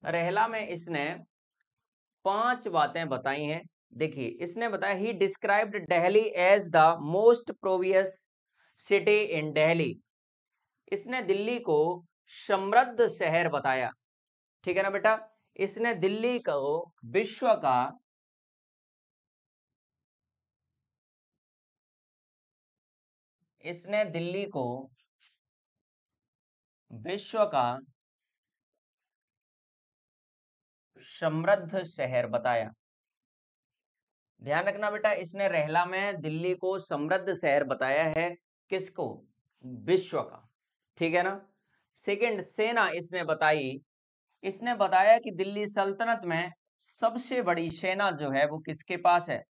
Speaker 2: रहला में इसने पांच बातें बताई हैं देखिए इसने बताया he described Delhi as the most precious city in Delhi इसने दिल्ली को समृद्ध शहर बताया ठीक है ना
Speaker 1: बेटा इसने दिल्ली को विश्व का इसने दिल्ली को विश्व का समृद्ध शहर बताया ध्यान रखना
Speaker 2: बेटा इसने रहला में दिल्ली को समृद्ध शहर बताया है किसको विश्व का ठीक है ना सेकंड सेना हाँ। इसने बताई इसने बताया कि दिल्ली सल्तनत में सबसे बड़ी सेना जो है वो किसके पास है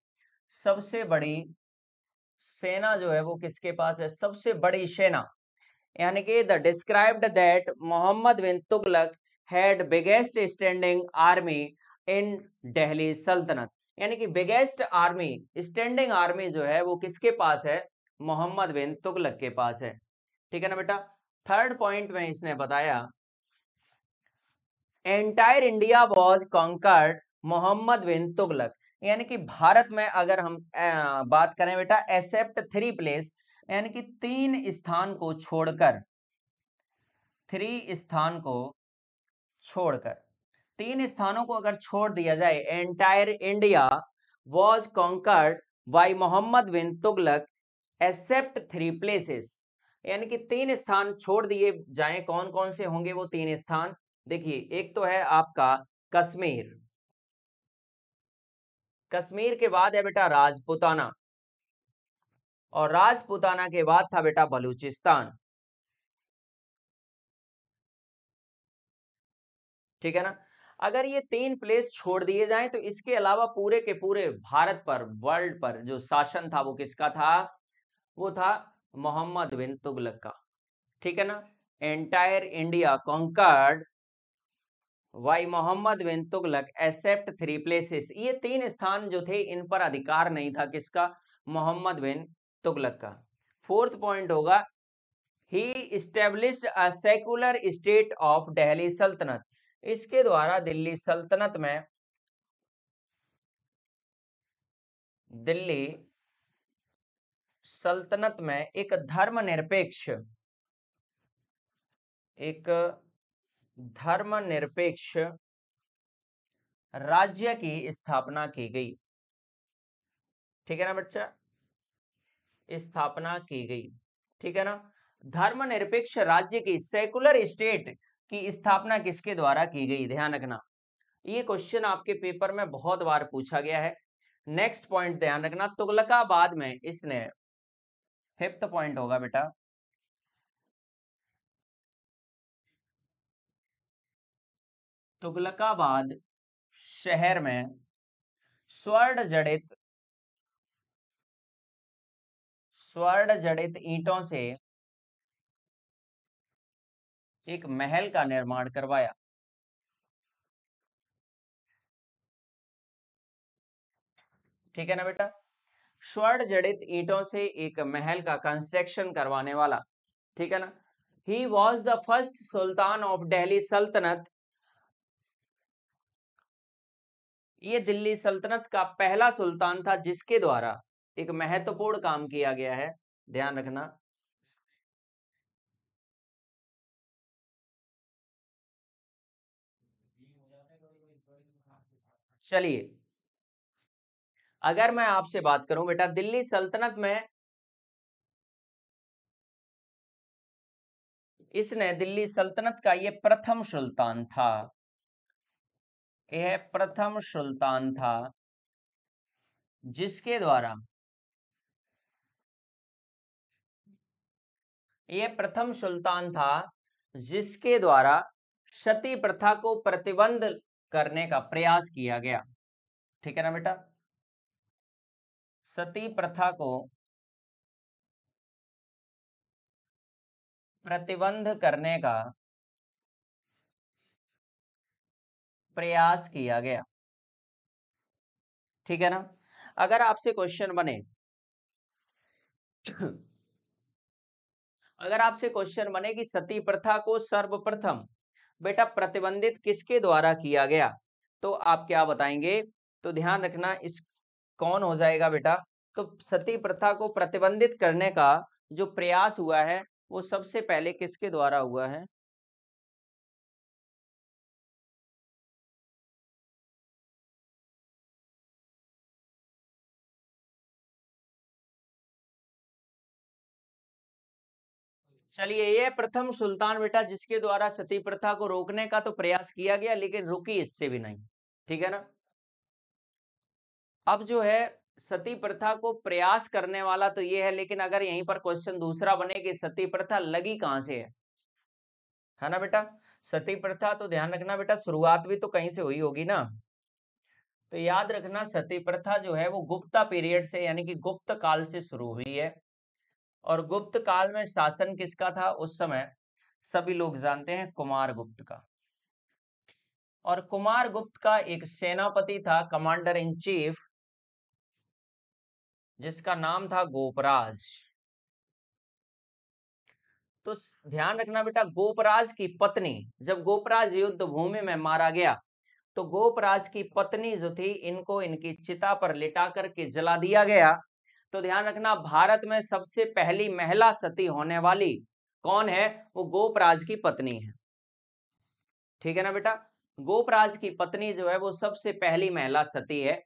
Speaker 2: सबसे बड़ी सेना जो है वो किसके पास है सबसे बड़ी सेना यानी कि the described that Mohammad bin Tughlaq had biggest standing army in Delhi Sultanate यानी कि बिगेस्ट आर्मी स्टैंडिंग आर्मी जो है वो किसके पास है मोहम्मद बिन तुगलक के पास है ठीक है ना बेटा थर्ड पॉइंट में इसने बताया entire India was conquered Mohammad bin Tughlaq यानी कि भारत में अगर हम बात करें बेटा एक्सेप्ट थ्री प्लेस यानी कि तीन स्थान को छोड़कर थ्री स्थान को छोड़कर तीन स्थानों को अगर छोड़ दिया जाए entire India was conquered by Mohammad bin Tughlaq except three places यानी कि तीन स्थान छोड़ दिए जाएं कौन कौन से होंगे वो तीन स्थान देखिए एक तो है आपका कश्मीर कश्मीर के बाद है बेटा राजपुताना और राजपुताना के बाद था बेटा बलूचिस्तान ठीक है ना अगर ये तीन प्लेस छोड़ दिए जाएं तो इसके अलावा पूरे के पूरे भारत पर वर्ल्ड पर जो शासन था वो किसका था वो था मोहम्मद बिन तुगलक का ठीक है ना entire India conquered by Mohammad bin Tughlaq except three places ये तीन स्थान जो थे इन पर अधिकार नहीं था किसका मोहम्मद बिन तुगलक का फोर्थ पॉइंट होगा he established a secular state of Delhi Sultanate इसके द्वारा दिल्ली सल्तनत में दिल्ली सल्तनत में एक धर्मनिरपेक्ष एक धर्मनिरपेक्ष राज्य की स्थापना की गई ठीक है ना बच्चा स्थापना की गई ठीक है ना धर्मनिरपेक्ष राज्य की सेकुलर स्टेट की स्थापना किसके द्वारा की गई ध्यान रखना ये क्वेश्चन आपके पेपर में बहुत बार पूछा गया है नेक्स्ट पॉइंट ध्यान रखना तुगलकाबाद में इसने फिफ्थ पॉइंट होगा बेटा
Speaker 1: तुगलकाबाद शहर में स्वर्ण जड़ित स्वर्ण जड़ित ईंटों से एक महल का निर्माण करवाया ठीक है ना बेटा
Speaker 2: स्वर्ण जड़ित ईटों से एक महल का कंस्ट्रक्शन करवाने वाला ठीक है ना he was the first sultan of Delhi Sultanate ये दिल्ली सल्तनत का पहला सुल्तान था जिसके
Speaker 1: द्वारा एक महत्वपूर्ण काम किया गया है ध्यान रखना चलिए अगर मैं आपसे
Speaker 2: बात करूं बेटा दिल्ली सल्तनत में इसने दिल्ली सल्तनत का ये प्रथम सुल्तान था यह प्रथम सुल्तान था जिसके द्वारा यह प्रथम सुल्तान था जिसके द्वारा सती प्रथा को प्रतिबंध
Speaker 1: करने का प्रयास किया गया ठीक है ना बेटा सती प्रथा को प्रतिबंध करने का
Speaker 2: प्रयास किया गया ठीक है ना अगर आपसे क्वेश्चन बने अगर आपसे क्वेश्चन बने कि सती प्रथा को सर्वप्रथम बेटा प्रतिबंधित किसके द्वारा किया गया तो आप क्या बताएंगे तो ध्यान रखना इस कौन हो जाएगा बेटा तो सती प्रथा को प्रतिबंधित करने का जो प्रयास हुआ है वो
Speaker 1: सबसे पहले किसके द्वारा हुआ है चलिए ये प्रथम सुल्तान बेटा जिसके द्वारा सती प्रथा को रोकने का तो प्रयास किया गया लेकिन
Speaker 2: रुकी इससे भी नहीं ठीक है ना अब जो है सती प्रथा को प्रयास करने वाला तो ये है लेकिन अगर यहीं पर क्वेश्चन दूसरा बने कि सती प्रथा लगी कहां से है है ना बेटा सती प्रथा तो ध्यान रखना बेटा शुरुआत भी तो कहीं से हुई होगी ना तो याद रखना सती प्रथा जो है वो गुप्ता पीरियड से यानी कि गुप्त काल से शुरू हुई है और गुप्त काल में शासन किसका था उस समय सभी लोग जानते हैं कुमार गुप्त का और कुमार गुप्त का एक सेनापति था कमांडर इन चीफ जिसका नाम था गोपराज तो ध्यान रखना बेटा गोपराज की पत्नी जब गोपराज युद्ध भूमि में मारा गया तो गोपराज की पत्नी जो थी इनको इनकी चिता पर लिटा करके जला दिया गया तो ध्यान रखना भारत में सबसे पहली महिला सती होने वाली कौन है वो गोपराज की पत्नी है ठीक है ना बेटा गोपराज की पत्नी जो है वो सबसे पहली महिला सती है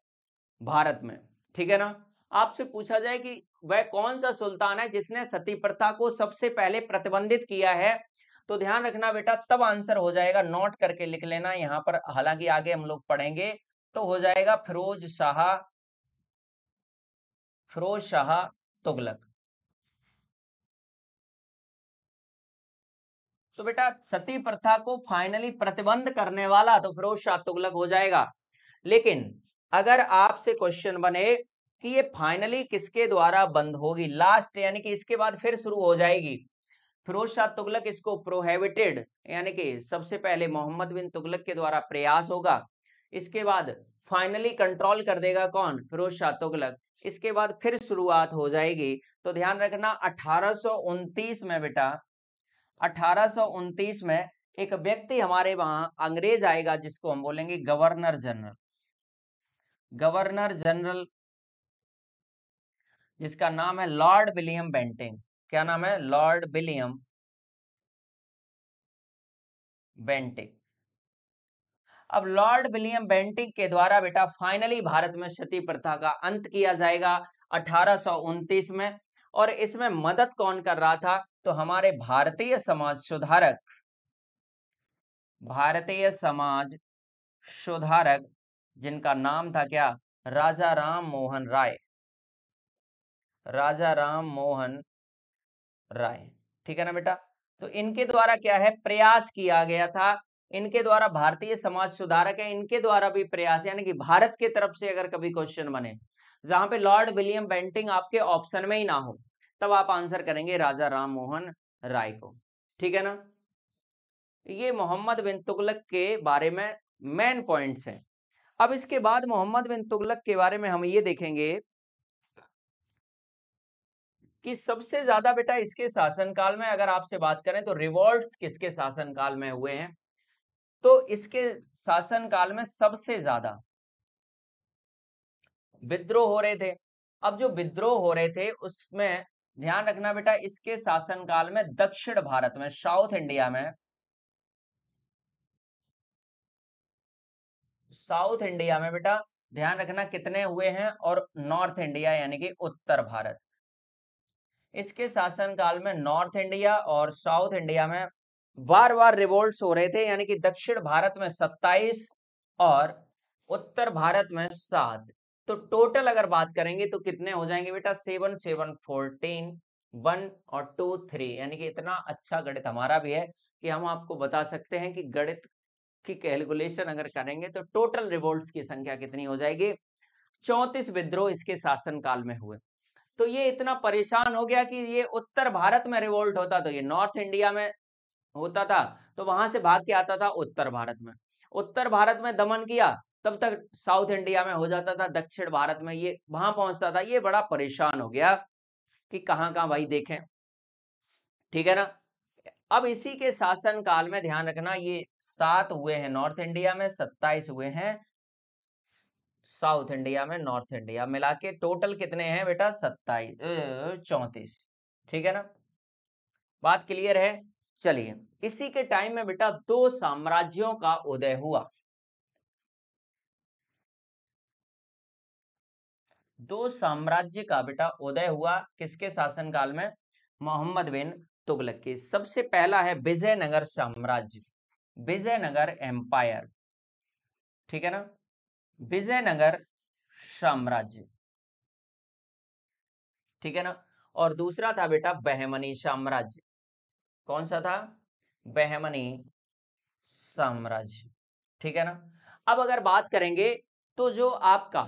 Speaker 2: भारत में ठीक है ना आपसे पूछा जाए कि वह कौन सा सुल्तान है जिसने सती प्रथा को सबसे पहले प्रतिबंधित किया है तो ध्यान रखना बेटा तब आंसर हो जाएगा नोट करके लिख लेना यहाँ पर हालांकि आगे हम लोग पढ़ेंगे तो हो जाएगा फिरोज शाह
Speaker 1: फिरोज शाह तुगलक तो
Speaker 2: बेटा सती प्रथा को फाइनली प्रतिबंध करने वाला तो फिरोज शाह तुगलक हो जाएगा लेकिन अगर आपसे क्वेश्चन बने कि ये फाइनली किसके द्वारा बंद होगी लास्ट यानी कि इसके बाद फिर शुरू हो जाएगी फिरोज शाह तुगलक इसको प्रोहेबिटेड यानी कि सबसे पहले मोहम्मद बिन तुगलक के द्वारा प्रयास होगा इसके बाद फाइनली कंट्रोल कर देगा कौन फिरोज शाह तुगलक इसके बाद फिर शुरुआत हो जाएगी तो ध्यान रखना अठारह में बेटा अठारह में एक व्यक्ति हमारे वहां अंग्रेज आएगा जिसको हम बोलेंगे गवर्नर जनरल गवर्नर जनरल जिसका नाम है लॉर्ड विलियम बेंटिंग क्या नाम है लॉर्ड विलियम बेंटिंग अब लॉर्ड विलियम बेंटिंग के द्वारा बेटा फाइनली भारत में सती प्रथा का अंत किया जाएगा अठारह में और इसमें मदद कौन कर रहा था तो हमारे भारतीय समाज सुधारक भारतीय समाज सुधारक जिनका नाम था क्या राजा राम मोहन राय राजा राम मोहन राय ठीक है ना बेटा तो इनके द्वारा क्या है प्रयास किया गया था इनके द्वारा भारतीय समाज सुधारक है इनके द्वारा भी प्रयास यानी कि भारत के तरफ से अगर कभी क्वेश्चन बने जहां पे लॉर्ड विलियम बेंटिंग आपके ऑप्शन में ही ना हो तब आप आंसर करेंगे राजा राम मोहन राय को ठीक है ना ये मोहम्मद बिन तुगलक के बारे में मेन पॉइंट्स हैं अब इसके बाद मोहम्मद बिन तुगलक के बारे में हम ये देखेंगे कि सबसे ज्यादा बेटा इसके शासनकाल में अगर आपसे बात करें तो रिवॉल्ट किसके शासनकाल में हुए हैं तो इसके शासनकाल में सबसे ज्यादा विद्रोह हो रहे थे अब जो विद्रोह हो रहे थे उसमें ध्यान रखना बेटा इसके शासनकाल में दक्षिण भारत में साउथ इंडिया में साउथ इंडिया में बेटा ध्यान रखना कितने हुए हैं और नॉर्थ इंडिया यानी कि उत्तर भारत इसके शासनकाल में नॉर्थ इंडिया और साउथ इंडिया में बार बार रिवोल्ट हो रहे थे यानी कि दक्षिण भारत में सत्ताईस और उत्तर भारत में सात तो टोटल अगर बात करेंगे तो कितने हो जाएंगे बेटा सेवन सेवन फोर्टीन वन और टू थ्री यानी कि इतना अच्छा गणित हमारा भी है कि हम आपको बता सकते हैं कि गणित की कैलकुलेशन अगर करेंगे तो टोटल रिवोल्ट की संख्या कितनी हो जाएगी चौंतीस विद्रोह इसके शासनकाल में हुए तो ये इतना परेशान हो गया कि ये उत्तर भारत में रिवोल्ट होता तो ये नॉर्थ इंडिया में होता था तो वहां से भाग के आता था उत्तर भारत में उत्तर भारत में दमन किया तब तक साउथ इंडिया में हो जाता था दक्षिण भारत में ये वहां पहुंचता था ये बड़ा परेशान हो गया कि कहाँ कहाँ भाई देखें ठीक है ना अब इसी के शासन काल में ध्यान रखना ये सात हुए हैं नॉर्थ इंडिया में सत्ताईस हुए हैं साउथ इंडिया में नॉर्थ इंडिया मिला के टोटल कितने हैं बेटा सत्ताईस चौंतीस ठीक है ना बात क्लियर है चलिए इसी के टाइम में बेटा दो साम्राज्यों का उदय हुआ दो साम्राज्य का बेटा उदय हुआ किसके शासनकाल में मोहम्मद बिन तुगलक के सबसे पहला है विजयनगर साम्राज्य विजयनगर एम्पायर ठीक है ना विजयनगर साम्राज्य ठीक है ना और दूसरा था बेटा बहमनी साम्राज्य कौन सा था बहमनी साम्राज्य ठीक है ना अब अगर बात करेंगे तो जो आपका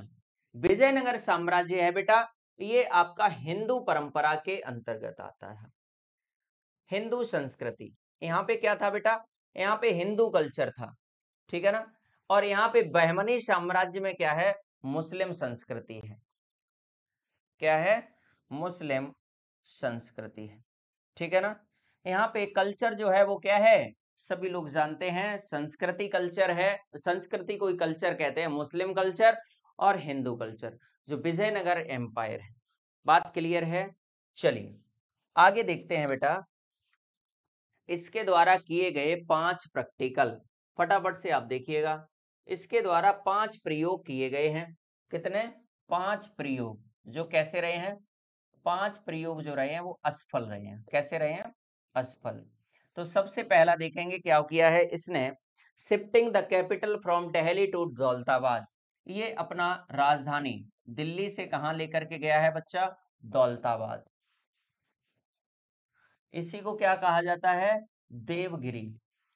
Speaker 2: विजयनगर साम्राज्य है बेटा ये आपका हिंदू परंपरा के अंतर्गत आता है हिंदू संस्कृति यहाँ पे क्या था बेटा यहाँ पे हिंदू कल्चर था ठीक है ना और यहाँ पे बहमनी साम्राज्य में क्या है मुस्लिम संस्कृति है क्या है मुस्लिम संस्कृति है ठीक है ना यहाँ पे कल्चर जो है वो क्या है सभी लोग जानते हैं संस्कृति कल्चर है संस्कृति कोई कल्चर कहते हैं मुस्लिम कल्चर और हिंदू कल्चर जो विजयनगर एम्पायर है बात क्लियर है चलिए आगे देखते हैं बेटा इसके द्वारा किए गए पांच प्रैक्टिकल फटाफट से आप देखिएगा इसके द्वारा पांच प्रयोग किए गए हैं कितने पांच प्रयोग जो कैसे रहे हैं पांच प्रयोग जो रहे हैं वो असफल रहे हैं कैसे रहे हैं असफल तो सबसे पहला देखेंगे क्या किया है इसने shifting the capital from Delhi to Daulatabad ये अपना राजधानी दिल्ली से कहा लेकर के गया है बच्चा दौलताबाद इसी को क्या कहा जाता है देवगिरी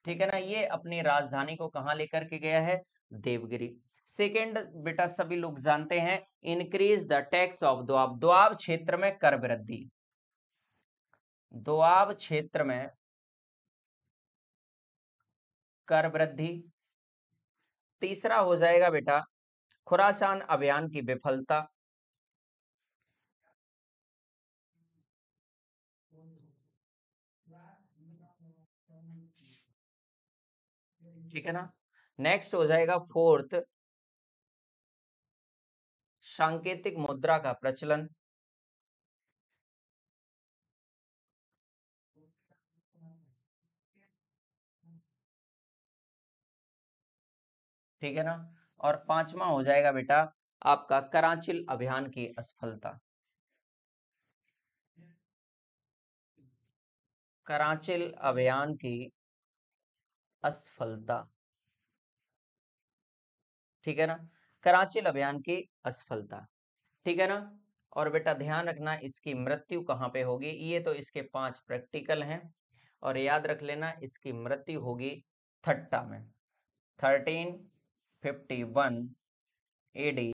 Speaker 2: ठीक है ना ये अपनी राजधानी को कहा लेकर के गया है देवगिरी सेकेंड बेटा सभी लोग जानते हैं increase the tax of Doab Doab क्षेत्र में कर वृद्धि दुआब क्षेत्र में कर वृद्धि तीसरा हो जाएगा बेटा खुरासान अभियान की विफलता
Speaker 1: ठीक है ना नेक्स्ट हो जाएगा फोर्थ सांकेतिक मुद्रा का प्रचलन
Speaker 2: ठीक है ना और पांचवा हो जाएगा बेटा आपका कराचिल अभियान की असफलता
Speaker 1: कराचिल अभियान की असफलता
Speaker 2: ठीक है ना कराची अभियान की असफलता ठीक है ना और बेटा ध्यान रखना इसकी मृत्यु कहाँ पे होगी ये तो इसके पांच प्रैक्टिकल हैं और याद रख लेना इसकी मृत्यु होगी थट्टा में thirteen
Speaker 1: fifty one AD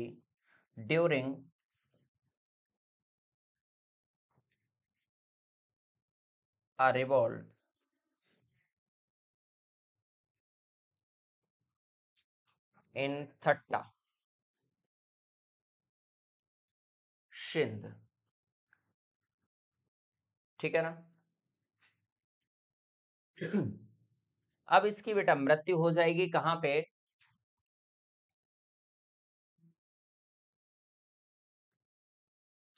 Speaker 1: during revolt in Thatta Sindh ठीक है ना अब इसकी बेटा मृत्यु हो जाएगी कहां पे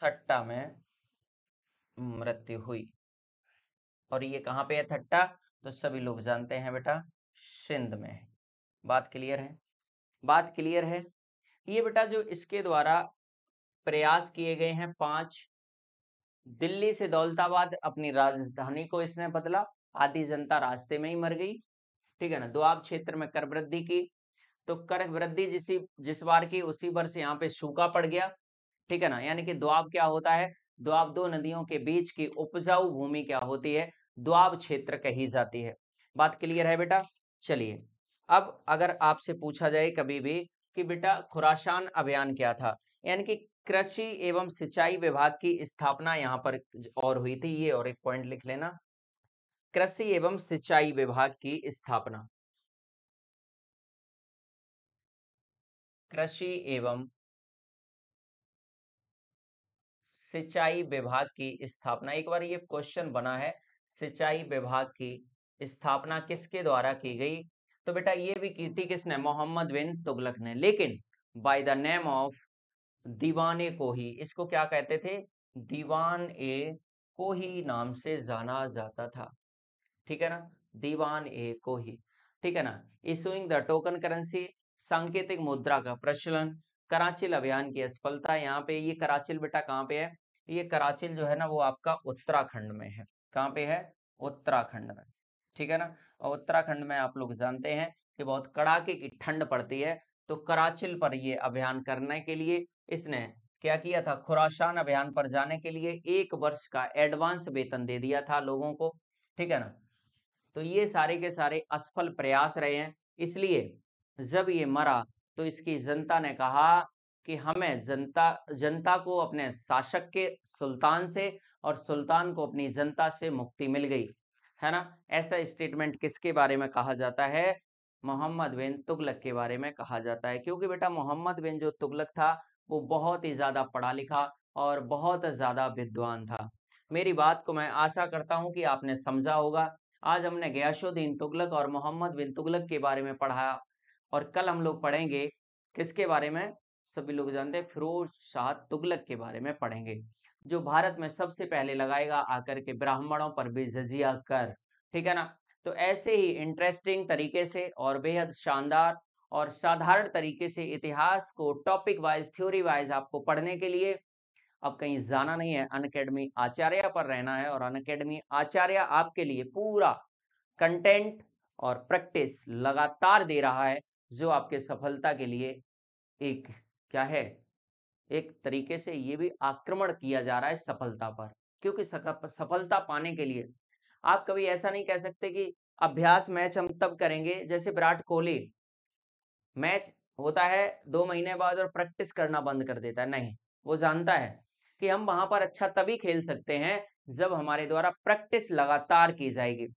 Speaker 1: थट्टा में मृत्यु हुई और ये कहाँ
Speaker 2: पे है थट्टा तो सभी लोग जानते हैं बेटा सिंध में बात क्लियर है बात क्लियर है ये बेटा जो इसके द्वारा प्रयास किए गए हैं पांच दिल्ली से दौलताबाद अपनी राजधानी को इसने बदला आधी जनता रास्ते में ही मर गई ठीक है ना दुआब क्षेत्र में कर वृद्धि की तो कर वृद्धि जिसी जिस बार की उसी वर्ष यहाँ पे सूखा पड़ गया ठीक है ना यानी कि द्वाब क्या होता है द्वाब दो नदियों के बीच की उपजाऊ भूमि क्या होती है द्वाब क्षेत्र कही जाती है बात क्लियर है बेटा चलिए अब अगर आपसे पूछा जाए कभी भी कि बेटा खुराशान अभियान क्या था यानी कि कृषि एवं सिंचाई विभाग की स्थापना यहाँ पर और हुई थी ये और एक पॉइंट लिख लेना
Speaker 1: कृषि एवं सिंचाई विभाग की स्थापना कृषि एवं
Speaker 2: सिंचाई विभाग की स्थापना एक बार ये क्वेश्चन बना है सिंचाई विभाग की स्थापना किसके द्वारा की गई तो बेटा ये भी की थी किसने मोहम्मद बिन तुगलक ने लेकिन बाय द नेम ऑफ दीवाने को ही इसको क्या कहते थे दीवान ए को ही नाम से जाना जाता था ठीक है ना दीवान ए को ही ठीक है ना इशूइंग द टोकन करेंसी सांकेतिक मुद्रा का प्रचलन कराचिल अभियान की असफलता यहाँ पे ये कराचिल बेटा कहाँ पे है ये कराचिल जो है ना वो आपका उत्तराखंड में है कहाँ पे है उत्तराखंड में ठीक है ना और उत्तराखंड में आप लोग जानते हैं कि बहुत कड़ाके की ठंड पड़ती है तो कराचिल पर ये अभियान करने के लिए इसने क्या किया था खुरासान अभियान पर जाने के लिए एक वर्ष का एडवांस वेतन दे दिया था लोगों को ठीक है ना तो ये सारे के सारे असफल प्रयास रहे हैं इसलिए जब ये मरा तो इसकी जनता ने कहा कि हमें जनता जनता को अपने शासक के सुल्तान से और सुल्तान को अपनी जनता से मुक्ति मिल गई है ना ऐसा स्टेटमेंट किसके बारे में कहा जाता है मोहम्मद बिन तुगलक के बारे में कहा जाता है क्योंकि बेटा मोहम्मद बिन जो तुगलक था वो बहुत ही ज़्यादा पढ़ा लिखा और बहुत ज़्यादा विद्वान था मेरी बात को मैं आशा करता हूँ कि आपने समझा होगा आज हमने गयाशुद्दीन तुगलक और मोहम्मद बिन तुगलक के बारे में पढ़ाया और कल हम लोग पढ़ेंगे किसके बारे में सभी लोग जानते हैं फिरोज शाह तुगलक के बारे में पढ़ेंगे जो भारत में सबसे पहले लगाएगा आकर के ब्राह्मणों पर भी जजिया कर ठीक है ना तो ऐसे ही इंटरेस्टिंग तरीके से और बेहद शानदार और साधारण तरीके से इतिहास को टॉपिक वाइज थ्योरी वाइज आपको पढ़ने के लिए अब कहीं जाना नहीं है अनकेडमी आचार्य पर रहना है और अनकेडमी आचार्य आपके लिए पूरा कंटेंट और प्रैक्टिस लगातार दे रहा है जो आपके सफलता के लिए एक क्या है एक तरीके से ये भी आक्रमण किया जा रहा है सफलता पर क्योंकि सफलता पाने के लिए आप कभी ऐसा नहीं कह सकते कि अभ्यास मैच हम तब करेंगे जैसे विराट कोहली मैच होता है दो महीने बाद और प्रैक्टिस करना बंद कर देता है नहीं वो जानता है कि हम वहां पर अच्छा तभी खेल सकते हैं जब हमारे द्वारा प्रैक्टिस लगातार की जाएगी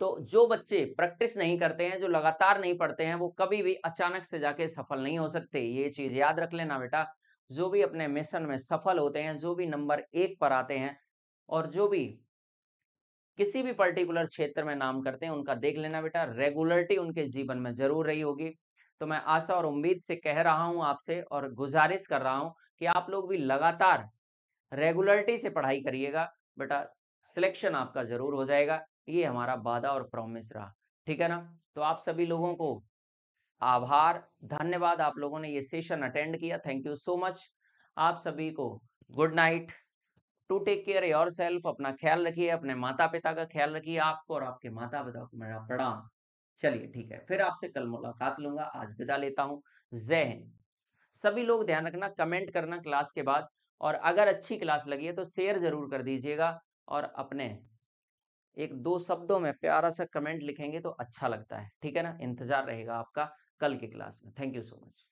Speaker 2: तो जो बच्चे प्रैक्टिस नहीं करते हैं जो लगातार नहीं पढ़ते हैं वो कभी भी अचानक से जाके सफल नहीं हो सकते ये चीज याद रख लेना बेटा जो भी अपने मिशन में सफल होते हैं जो भी नंबर एक पर आते हैं और जो भी किसी भी पर्टिकुलर क्षेत्र में नाम करते हैं उनका देख लेना बेटा रेगुलरिटी उनके जीवन में जरूर रही होगी तो मैं आशा और उम्मीद से कह रहा हूं आपसे और गुजारिश कर रहा हूं कि आप लोग भी लगातार रेगुलरिटी से पढ़ाई करिएगा बेटा सिलेक्शन आपका जरूर हो जाएगा ये हमारा वादा और प्रॉमिस रहा ठीक है ना तो आप सभी लोगों को आभार धन्यवाद आप लोगों ने ये सेशन अटेंड किया थैंक यू सो मच आप सभी को good night to take care yourself अपना ख्याल रखिए अपने माता पिता का ख्याल रखिए आपको और आपके माता पिता को मेरा प्रणाम चलिए ठीक है फिर आपसे कल मुलाकात लूंगा आज विदा लेता हूँ जय हिंद सभी लोग ध्यान रखना कमेंट करना क्लास के बाद और अगर अच्छी क्लास लगी है तो शेयर जरूर कर दीजिएगा और अपने एक दो शब्दों में प्यारा सा कमेंट लिखेंगे तो अच्छा लगता है ठीक है ना इंतजार रहेगा आपका कल की
Speaker 1: क्लास में थैंक यू सो मच